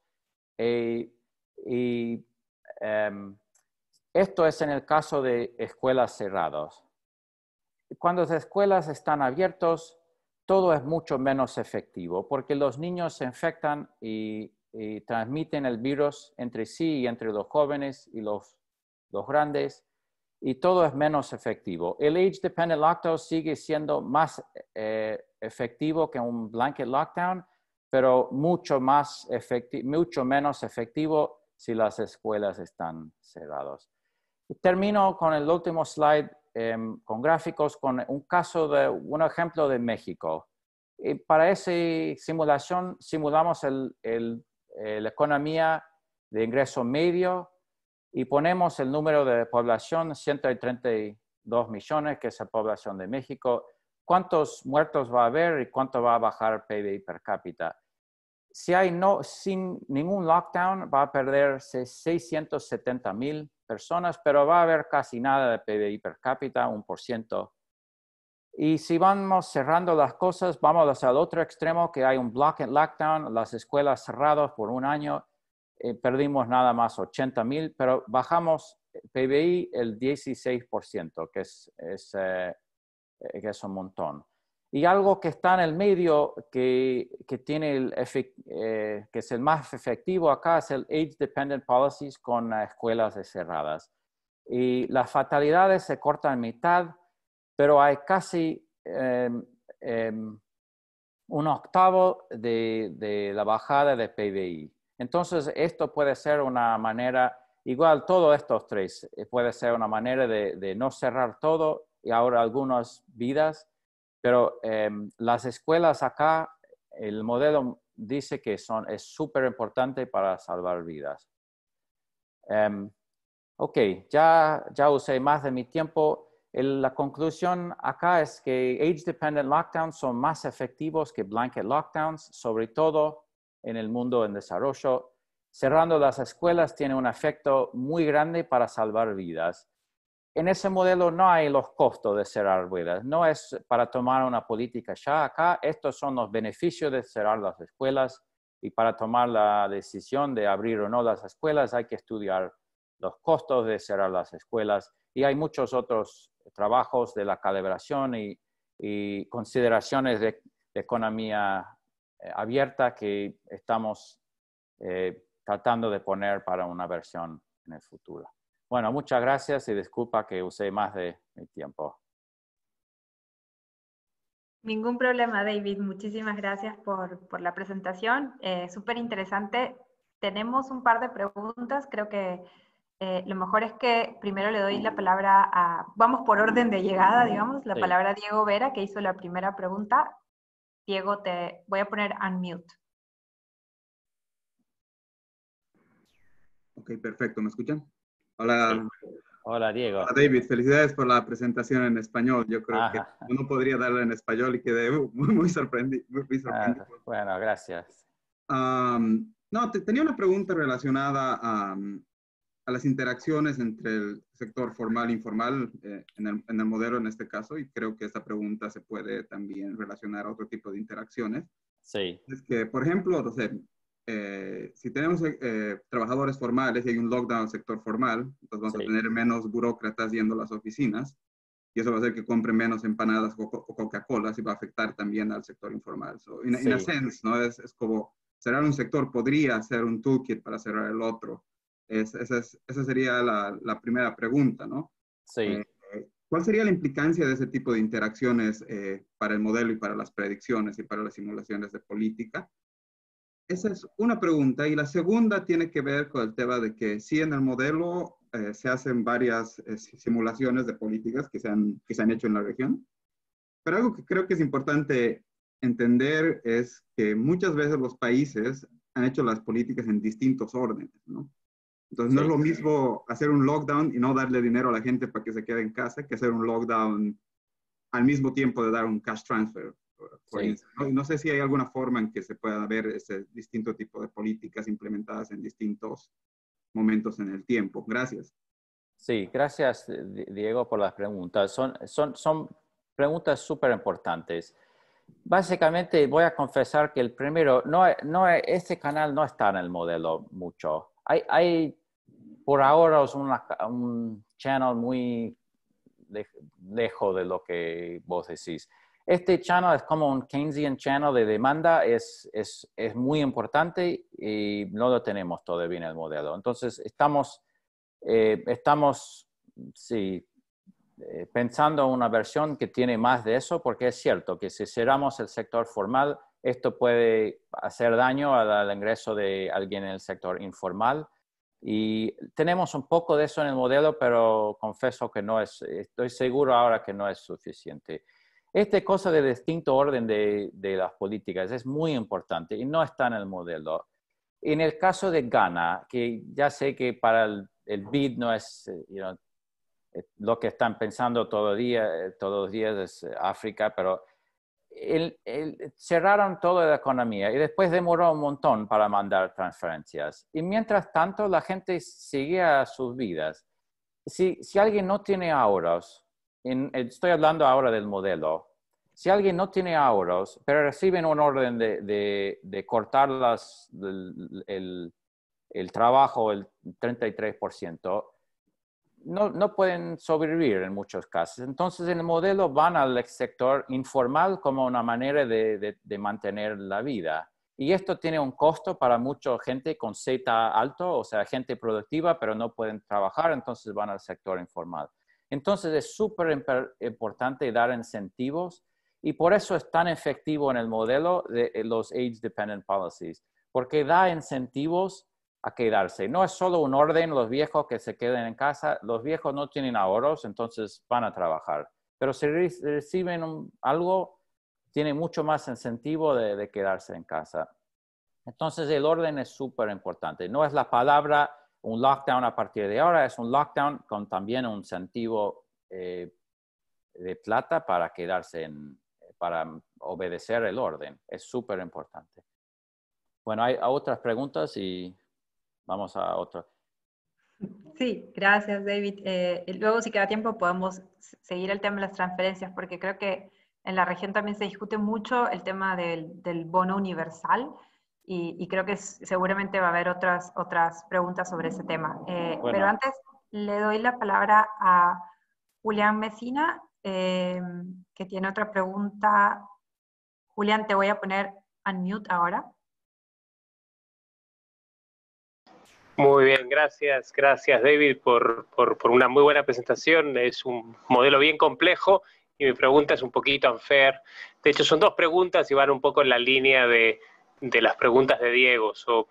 Eh, y em, esto es en el caso de escuelas cerradas. Cuando las escuelas están abiertas, todo es mucho menos efectivo porque los niños se infectan y y eh, transmiten el virus entre sí y entre los jóvenes y los, los grandes, y todo es menos efectivo. El age-dependent lockdown sigue siendo más eh, efectivo que un blanket lockdown, pero mucho, más efecti mucho menos efectivo si las escuelas están cerradas. Termino con el último slide, em, con gráficos, con un caso de un ejemplo de México. para esa simulación simulamos el, el eh, la economía de ingreso medio y ponemos el número de población, 132 millones, que es la población de México, ¿cuántos muertos va a haber y cuánto va a bajar el PIB per cápita? Si hay no, sin ningún lockdown, va a perder 670 mil personas, pero va a haber casi nada de PIB per cápita, un por ciento y si vamos cerrando las cosas, vamos al otro extremo, que hay un block and lockdown, las escuelas cerradas por un año, eh, perdimos nada más 80 mil, pero bajamos eh, PBI el 16%, que es, eh, que es un montón. Y algo que está en el medio, que, que tiene el que es el más efectivo acá, es el Age Dependent Policies con escuelas cerradas. Y las fatalidades se cortan en mitad pero hay casi em, em, un octavo de, de, la bajada de PBI. Entonces, esto puede ser una manera, igual todos estos tres, eh, puede ser una manera de, no cerrar todo y ahora algunas vidas, pero em, las escuelas acá, el modelo dice que son, es súper importante para salvar vidas. ok, ya, ya usé más de mi tiempo la conclusión acá es que age-dependent lockdowns son más efectivos que blanket lockdowns, sobre todo en el mundo en desarrollo. Cerrando las escuelas tiene un efecto muy grande para salvar vidas. En ese modelo no hay los costos de cerrar escuelas. no es para tomar una política ya acá, estos son los beneficios de cerrar las escuelas y para tomar la decisión de abrir o no las escuelas hay que estudiar los costos de cerrar las escuelas y hay muchos otros trabajos de la calibración y, consideraciones de, economía eh, abierta que estamos eh, tratando de poner para una versión en el futuro. Bueno, muchas gracias y disculpa que usé más de mi tiempo. Ningún problema, David. Muchísimas gracias por, la presentación. Eh, Súper interesante. Tenemos un par de preguntas. Creo que eh, lo mejor es que primero le doy la palabra a, vamos por orden de llegada, digamos, la palabra a Diego Vera, que hizo la primera pregunta. Diego, te voy a poner unmute. Ok, perfecto, ¿me escuchan? Hola. Hola, Diego. David. Felicidades por la presentación en español. Yo creo que uno podría darla en español y quedé uh, muy, ah, sorprendido. bueno, gracias. no, tenía una pregunta relacionada a, a las interacciones entre el sector formal e informal eh, en, el, modelo en este caso, y creo que esta pregunta se puede también relacionar a otro tipo de interacciones. Sí. Es que, por ejemplo, eh, si tenemos eh, trabajadores formales y hay un lockdown al sector formal, entonces vamos a tener menos burócratas yendo a las oficinas, y eso va a hacer que compren menos empanadas o, Coca-Cola, y va a afectar también al sector informal. En in, sense, ¿no? Es, es como cerrar un sector podría ser un toolkit para cerrar el otro esa, sería la, primera pregunta, ¿no? Sí. Eh, ¿Cuál sería la implicancia de ese tipo de interacciones eh, para el modelo y para las predicciones y para las simulaciones de política? Esa es una pregunta. Y la segunda tiene que ver con el tema de que sí, en el modelo eh, se hacen varias simulaciones de políticas que se, han, que se han hecho en la región. Pero algo que creo que es importante entender es que muchas veces los países han hecho las políticas en distintos órdenes, ¿no? Entonces, no es lo mismo hacer un lockdown y no darle dinero a la gente para que se quede en casa que hacer un lockdown al mismo tiempo de dar un cash transfer. No, sé si hay alguna forma en que se pueda ver ese distinto tipo de políticas implementadas en distintos momentos en el tiempo. Gracias. Sí, gracias eh, Diego por las preguntas. Son, son, son preguntas súper importantes. Básicamente voy a confesar que el primero, no, no, este canal no está en el modelo mucho. Hay, hay, por ahora es un channel muy lejos de lo que vos decís. Este channel es como un Keynesian channel de demanda, es, muy importante y no lo tenemos todavía en el modelo. Entonces, estamos, eh, estamos eh, pensando una versión que tiene más de eso, porque es cierto que si cerramos el sector formal, esto puede hacer daño al ingreso de alguien en el sector informal y tenemos un poco de eso en el modelo, pero confieso que no es, estoy seguro ahora que no es suficiente. Esta cosa de distinto orden de, de las políticas es muy importante y no está en el modelo. En el caso de Ghana, que ya sé que para el, BID no es eh, eh, lo que están pensando todo día, eh, todos los días es África, pero el, cerraron toda la economía y después demoró un montón para mandar transferencias. Y mientras tanto, la gente seguía sus vidas. Si, alguien no tiene ahorros, estoy hablando ahora del modelo, si alguien no tiene ahorros, pero reciben un orden de, de, cortar las, el, el, el trabajo el 33%, no, pueden sobrevivir en muchos casos. Entonces, en el modelo van al sector informal como una manera de, mantener la vida. Y esto tiene un costo para mucha gente con Z alto, o sea, gente productiva, pero no pueden trabajar, entonces van al sector informal. Entonces, es súper importante dar incentivos y por eso es tan efectivo en el modelo de eh, los age-dependent policies, porque da incentivos a quedarse. No es solo un orden, los viejos que se queden en casa, los viejos no tienen ahorros, entonces van a trabajar. Pero si reciben algo, tienen mucho más incentivo de, quedarse en casa. Entonces el orden es súper importante. No es la palabra un lockdown a partir de ahora, es un lockdown con también un incentivo eh, de plata para quedarse en, para obedecer el orden. Es súper importante. Bueno, hay otras preguntas y vamos a otro. Sí, gracias David. Eh, luego si queda tiempo podemos seguir el tema de las transferencias porque creo que en la región también se discute mucho el tema del, bono universal y, creo que seguramente va a haber otras, otras preguntas sobre ese tema. Eh, pero antes le doy la palabra a Julián Mecina eh, que tiene otra pregunta. Julián, te voy a poner mute ahora. Muy bien, gracias, gracias David por, por, una muy buena presentación. Es un modelo bien complejo y mi pregunta es un poquito unfair. De hecho, son dos preguntas y van un poco en la línea de, de las preguntas de Diego. son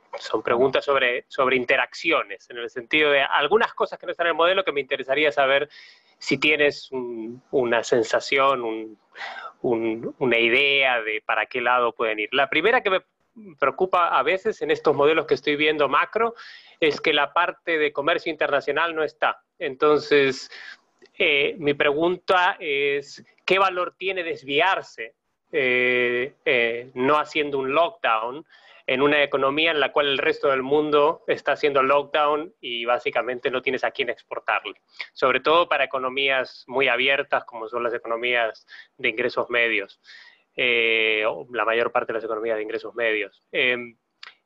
preguntas sobre, sobre interacciones, en el sentido de algunas cosas que no están en el modelo que me interesaría saber si tienes una sensación, una idea de para qué lado pueden ir. La primera que me preocupa a veces en estos modelos que estoy viendo macro es que la parte de comercio internacional no está. Entonces, eh, mi pregunta es, ¿qué valor tiene desviarse eh, eh, no haciendo un lockdown en una economía en la cual el resto del mundo está haciendo lockdown y básicamente no tienes a quién exportarle, sobre todo para economías muy abiertas como son las economías de ingresos medios. Eh, la mayor parte de las economías de ingresos medios. Em,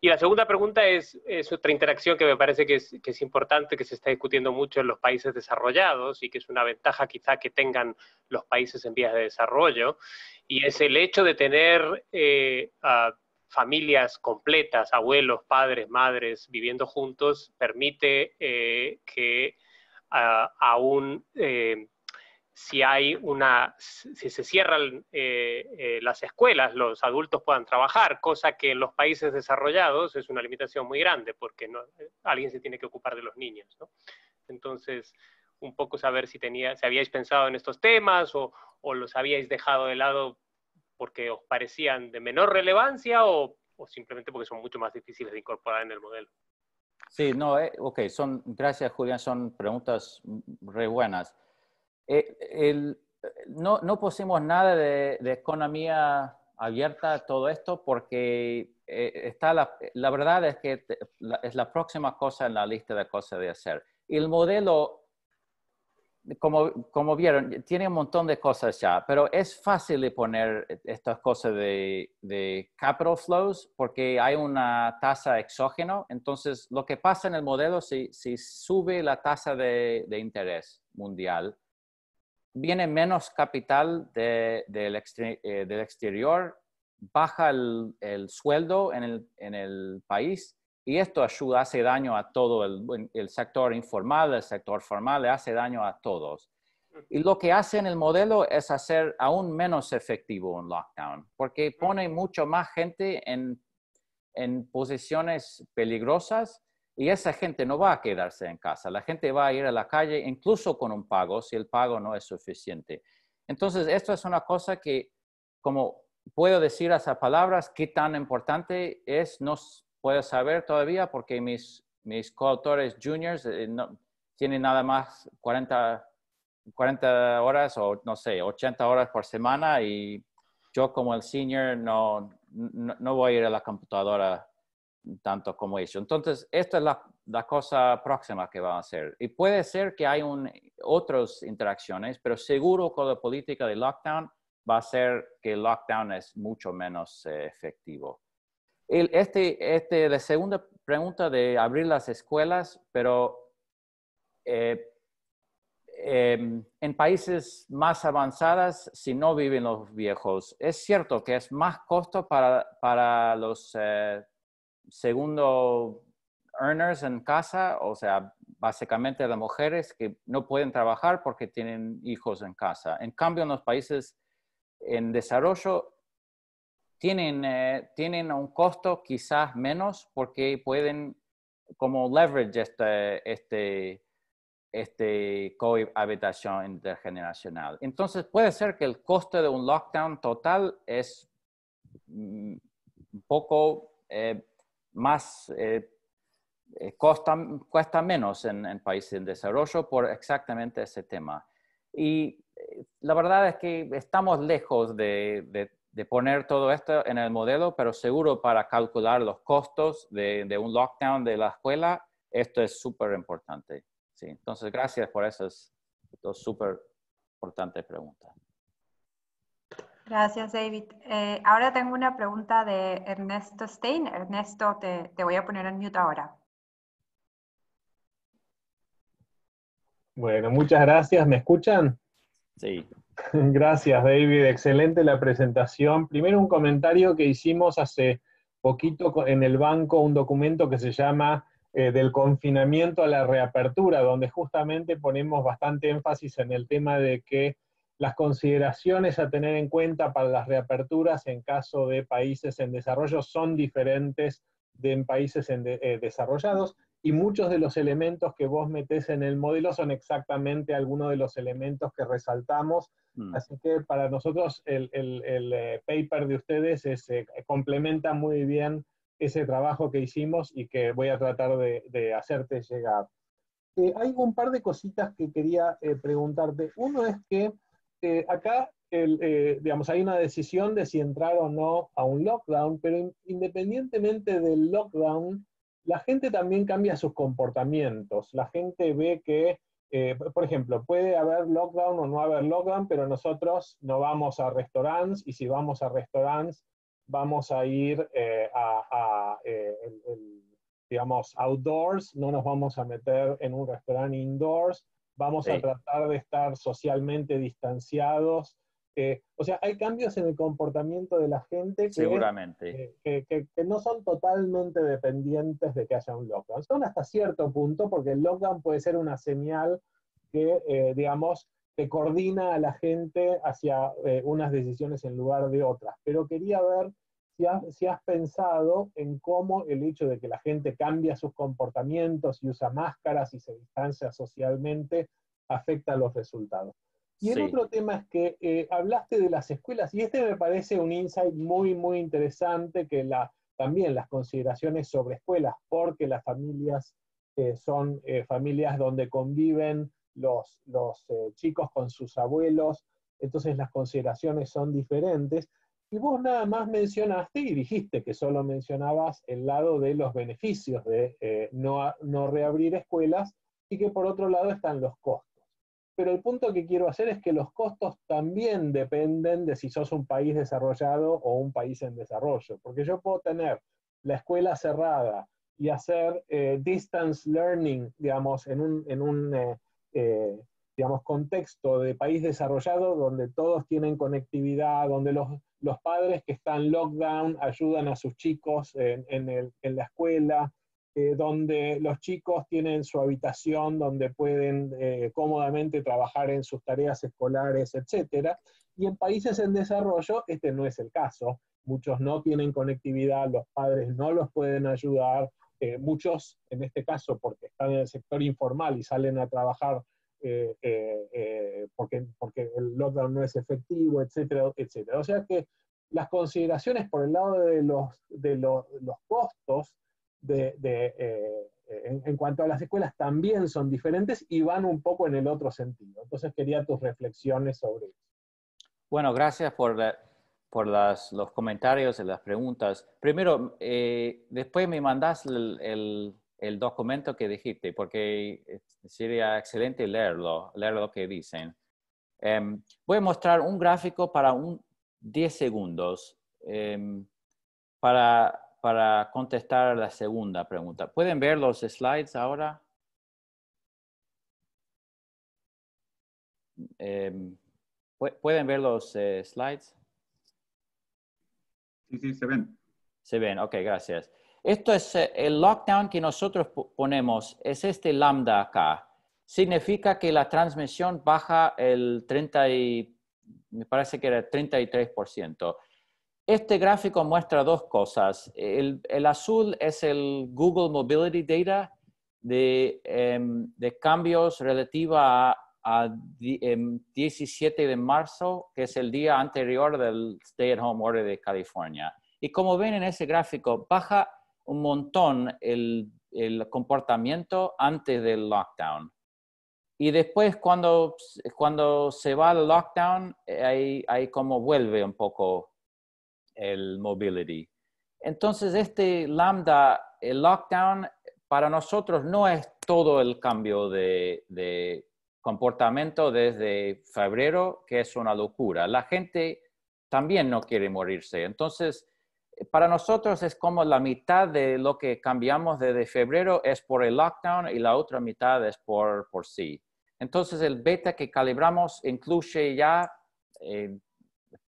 y la segunda pregunta es, otra interacción que me parece que es, importante, que se está discutiendo mucho en los países desarrollados y que es una ventaja quizá que tengan los países en vías de desarrollo, y es el hecho de tener eh, a familias completas, abuelos, padres, madres viviendo juntos, permite eh, que aún si hay una, si se cierran eh, eh, las escuelas, los adultos puedan trabajar, cosa que en los países desarrollados es una limitación muy grande, porque eh, alguien se tiene que ocupar de los niños. Entonces, un poco saber si si habíais pensado en estos temas o, o los habíais dejado de lado porque os parecían de menor relevancia o, o simplemente porque son mucho más difíciles de incorporar en el modelo. Sí, no, ok, son, gracias Julián, son preguntas re buenas. Eh, no, pusimos nada de, economía abierta, todo esto, porque eh, está la, verdad es que es la próxima cosa en la lista de cosas de hacer. el modelo, como, vieron, tiene un montón de cosas ya, pero es fácil de poner estas cosas de, capital flows porque hay una tasa exógeno. Entonces, lo que pasa en el modelo, si, si sube la tasa de interés mundial, viene menos capital eh, del exterior, baja el, sueldo en el, país y esto ayuda, hace daño a todo el, sector informal, el sector formal, le hace daño a todos. Y lo que hace en el modelo es hacer aún menos efectivo un lockdown, porque pone mucho más gente en, en posiciones peligrosas y esa gente no va a quedarse en casa, la gente va a ir a la calle incluso con un pago si el pago no es suficiente. Entonces, esto es una cosa que, como puedo decir esas palabras, qué tan importante es, no puedo saber todavía porque mis, mis coautores juniors eh, tienen nada más 40, 40 horas o, no sé, 80 horas por semana y yo como el senior no, no voy a ir a la computadora tanto como eso. Entonces, esta es la, cosa próxima que va a hacer. Y puede ser que hay otras interacciones, pero seguro con la política de lockdown va a ser que el lockdown es mucho menos eh, efectivo. El, este, este, la segunda pregunta de abrir las escuelas, pero eh, em, en países más avanzadas, si no viven los viejos, es cierto que es más costo para, para los eh, segundo earners en casa, o sea, básicamente las mujeres que no pueden trabajar porque tienen hijos en casa. En cambio, en los países en desarrollo tienen, eh, tienen un costo quizás menos porque pueden como leverage este, este, este cohabitación intergeneracional. Entonces puede ser que el coste de un lockdown total es mm, un poco eh, más eh, eh, cuesta menos en, países en desarrollo por exactamente ese tema. Y eh, la verdad es que estamos lejos de, poner todo esto en el modelo, pero seguro para calcular los costos de, un lockdown de la escuela, esto es súper importante. Sí, entonces, gracias por esas dos súper importantes preguntas. Gracias, David. Eh, ahora tengo una pregunta de Ernesto Stein. Ernesto, te, voy a poner en mute ahora. Bueno, muchas gracias. ¿Me escuchan? Sí. Gracias, David. Excelente la presentación. Primero un comentario que hicimos hace poquito en el banco, un documento que se llama eh, Del confinamiento a la reapertura, donde justamente ponemos bastante énfasis en el tema de que las consideraciones a tener en cuenta para las reaperturas en caso de países en desarrollo son diferentes de en países en eh, desarrollados y muchos de los elementos que vos metés en el modelo son exactamente algunos de los elementos que resaltamos. Mm. Así que para nosotros el, eh, paper de ustedes es, eh, complementa muy bien ese trabajo que hicimos y que voy a tratar de, de hacerte llegar. hay un par de cositas que quería preguntarte. Uno es que acá, eh, digamos, hay una decisión de si entrar o no a un lockdown, pero independientemente del lockdown, la gente también cambia sus comportamientos. La gente ve que, eh, por ejemplo, puede haber lockdown o no haber lockdown, pero nosotros no vamos a restaurantes y si vamos a restaurantes, vamos a ir eh, a, digamos, outdoors, no nos vamos a meter en un restaurante indoors vamos a tratar de estar socialmente distanciados. o sea, hay cambios en el comportamiento de la gente que, Seguramente. Eh, que, no son totalmente dependientes de que haya un lockdown. Son hasta cierto punto, porque el lockdown puede ser una señal que, eh, digamos, te coordina a la gente hacia eh, unas decisiones en lugar de otras. Pero quería ver si has, pensado en cómo el hecho de que la gente cambia sus comportamientos y usa máscaras y se distancia socialmente afecta a los resultados. Y el otro tema es que eh, hablaste de las escuelas y este me parece un insight muy, muy interesante que la, también las consideraciones sobre escuelas, porque las familias eh, son eh, familias donde conviven los chicos con sus abuelos, entonces las consideraciones son diferentes. Y vos nada más mencionaste y dijiste que solo mencionabas el lado de los beneficios de eh, no, no reabrir escuelas y que por otro lado están los costos. Pero el punto que quiero hacer es que los costos también dependen de si sos un país desarrollado o un país en desarrollo, porque yo puedo tener la escuela cerrada y hacer eh, distance learning, digamos, en un, eh, digamos, contexto de país desarrollado donde todos tienen conectividad, donde los los padres que están lockdown ayudan a sus chicos en, la escuela, eh, donde los chicos tienen su habitación, donde pueden eh, cómodamente trabajar en sus tareas escolares, etc. Y en países en desarrollo este no es el caso. Muchos no tienen conectividad, los padres no los pueden ayudar, eh, muchos, en este caso, porque están en el sector informal y salen a trabajar eh, eh, eh, porque, porque el lockdown no es efectivo, etcétera, etcétera. O sea que las consideraciones por el lado de los, de los, los costos de, en, cuanto a las escuelas también son diferentes y van un poco en el otro sentido. Entonces quería tus reflexiones sobre eso. Bueno, gracias por, por las, los comentarios y las preguntas. Primero, después me mandás el, el documento que dijiste, porque eh, sería excelente leerlo, leer lo que dicen. Em, voy a mostrar un gráfico para un 10 segundos em, para, para contestar la segunda pregunta. ¿Pueden ver los slides ahora? Em, ¿Pueden ver los eh, slides? Sí, sí, se ven. Se ven, ok, gracias. Esto es eh, el lockdown que nosotros ponemos, es este lambda acá. Significa que la transmisión baja el 30 y, me parece que era 33%. Este gráfico muestra dos cosas. El, azul es el Google Mobility Data de, em, de cambios relativa a, 17 em, de marzo, que es el día anterior del Stay at Home Order de California. Y como ven en ese gráfico, baja un montón el, comportamiento antes del lockdown. Y después cuando, cuando se va al lockdown, hay como vuelve un poco el mobility. Entonces este lambda, el lockdown, para nosotros no es todo el cambio de comportamiento desde febrero, que es una locura. La gente también no quiere morirse. Entonces para nosotros es como la mitad de lo que cambiamos desde febrero es por el lockdown y la otra mitad es por, por sí. Entonces el beta que calibramos incluye ya, eh,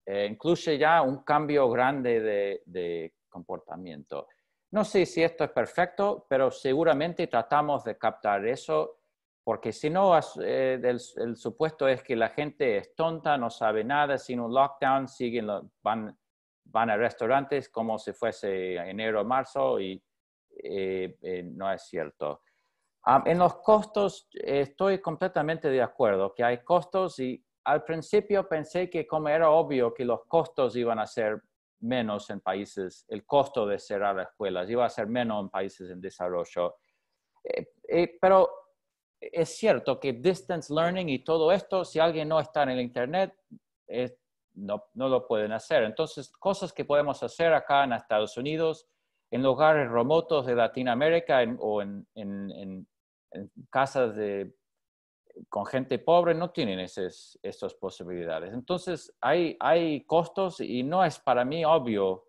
eh, incluye ya un cambio grande de, comportamiento. No sé si esto es perfecto, pero seguramente tratamos de captar eso, porque si no, eh, el, el, supuesto es que la gente es tonta, no sabe nada, sin un lockdown siguen, van van a restaurantes como si fuese enero o marzo y eh, eh, no es cierto. en los costos estoy completamente de acuerdo que hay costos y al principio pensé que como era obvio que los costos iban a ser menos en países, el costo de cerrar escuelas iba a ser menos en países en desarrollo. Eh, pero es cierto que distance learning y todo esto, si alguien no está en el Internet, es, no, no lo pueden hacer. Entonces, cosas que podemos hacer acá en Estados Unidos, en lugares remotos de Latinoamérica o en, en, casas de, con gente pobre, no tienen esas, posibilidades. Entonces, hay, hay costos y no es para mí obvio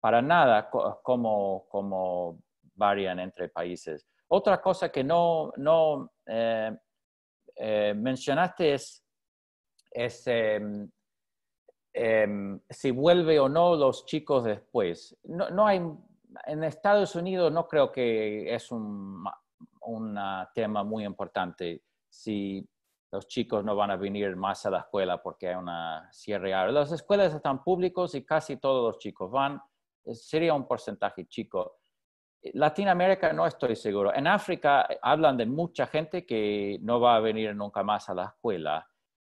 para nada cómo, cómo varían entre países. Otra cosa que no, no eh, eh, mencionaste es, em, Em, si vuelve o no los chicos después. No, hay, en Estados Unidos no creo que es un tema muy importante si los chicos no van a venir más a la escuela porque hay una cierre. Las escuelas están públicas y casi todos los chicos van. Sería un porcentaje chico. Latinoamérica no estoy seguro. En África eh, hablan de mucha gente que no va a venir nunca más a la escuela.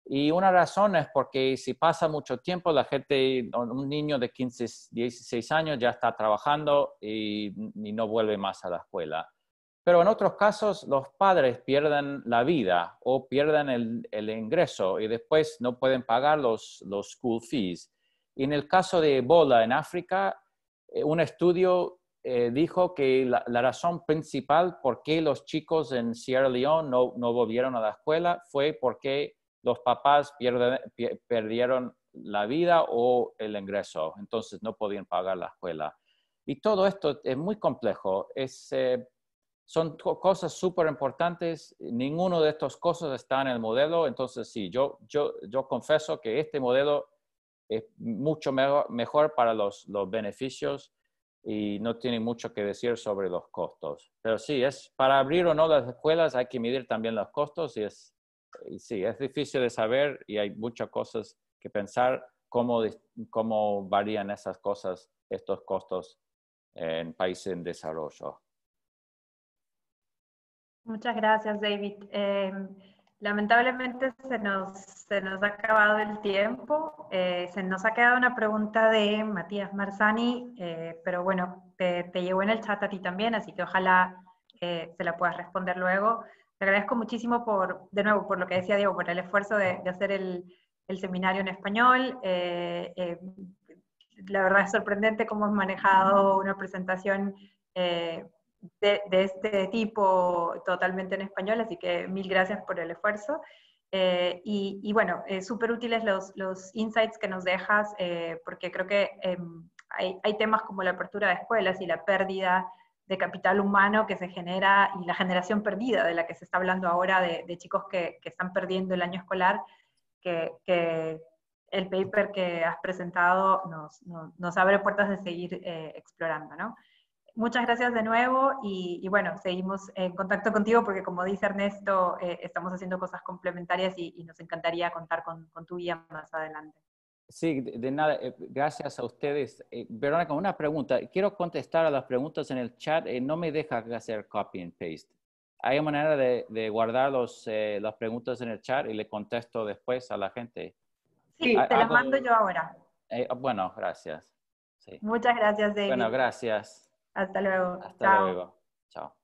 Y una razón es porque si pasa mucho tiempo, la gente, un niño de 15, 16 años ya está trabajando y, no vuelve más a la escuela. Pero en otros casos, los padres pierden la vida o pierden el, ingreso y después no pueden pagar los, los school fees. en el caso de Ebola en África, eh, un estudio eh, dijo que la, razón principal por qué los chicos en Sierra Leone no, no volvieron a la escuela fue porque los papás perdieron la vida o el ingreso, entonces no podían pagar la escuela. Y todo esto es muy complejo, eh, son cosas súper importantes, ninguno de estos cosas está en el modelo, entonces sí, yo, yo, confieso que este modelo es mucho mejor, para los, los beneficios y no tiene mucho que decir sobre los costos. Pero sí, es para abrir o no las escuelas hay que medir también los costos y es, sí, es difícil de saber y hay muchas cosas que pensar cómo, cómo varían esas cosas, estos costos en países en desarrollo. Muchas gracias, David. Eh, lamentablemente se nos, se nos ha acabado el tiempo. Eh, se nos ha quedado una pregunta de Matías Marzani, eh, pero bueno, te, te, en el chat a ti también, así que ojalá se la puedas responder luego. Te agradezco muchísimo por, de nuevo, por lo que decía Diego, por el esfuerzo de, hacer el, seminario en español. Eh, eh, la verdad es sorprendente cómo has manejado una presentación eh, de, este tipo totalmente en español, así que mil gracias por el esfuerzo. y, bueno, súper útiles los, insights que nos dejas, porque creo que em, hay, hay, temas como la apertura de escuelas y la pérdida de capital humano que se genera y la generación perdida de la que se está hablando ahora de, chicos que, están perdiendo el año escolar, que, el paper que has presentado nos, abre puertas de seguir eh, explorando. ¿no? Muchas gracias de nuevo y, bueno, seguimos en contacto contigo porque como dice Ernesto, eh, estamos haciendo cosas complementarias y, nos encantaría contar con, con tu guía más adelante. Sí, de, nada, eh, gracias a ustedes. Eh, Verónica, una pregunta. Quiero contestar a las preguntas en el chat. Eh, no me deja hacer copy and paste. ¿Hay manera de, guardar los, las preguntas en el chat y le contesto después a la gente? Sí, te las mando yo ahora. Ah, bueno, gracias. Muchas gracias, David. Bueno, gracias. Hasta luego. Hasta luego. Chao.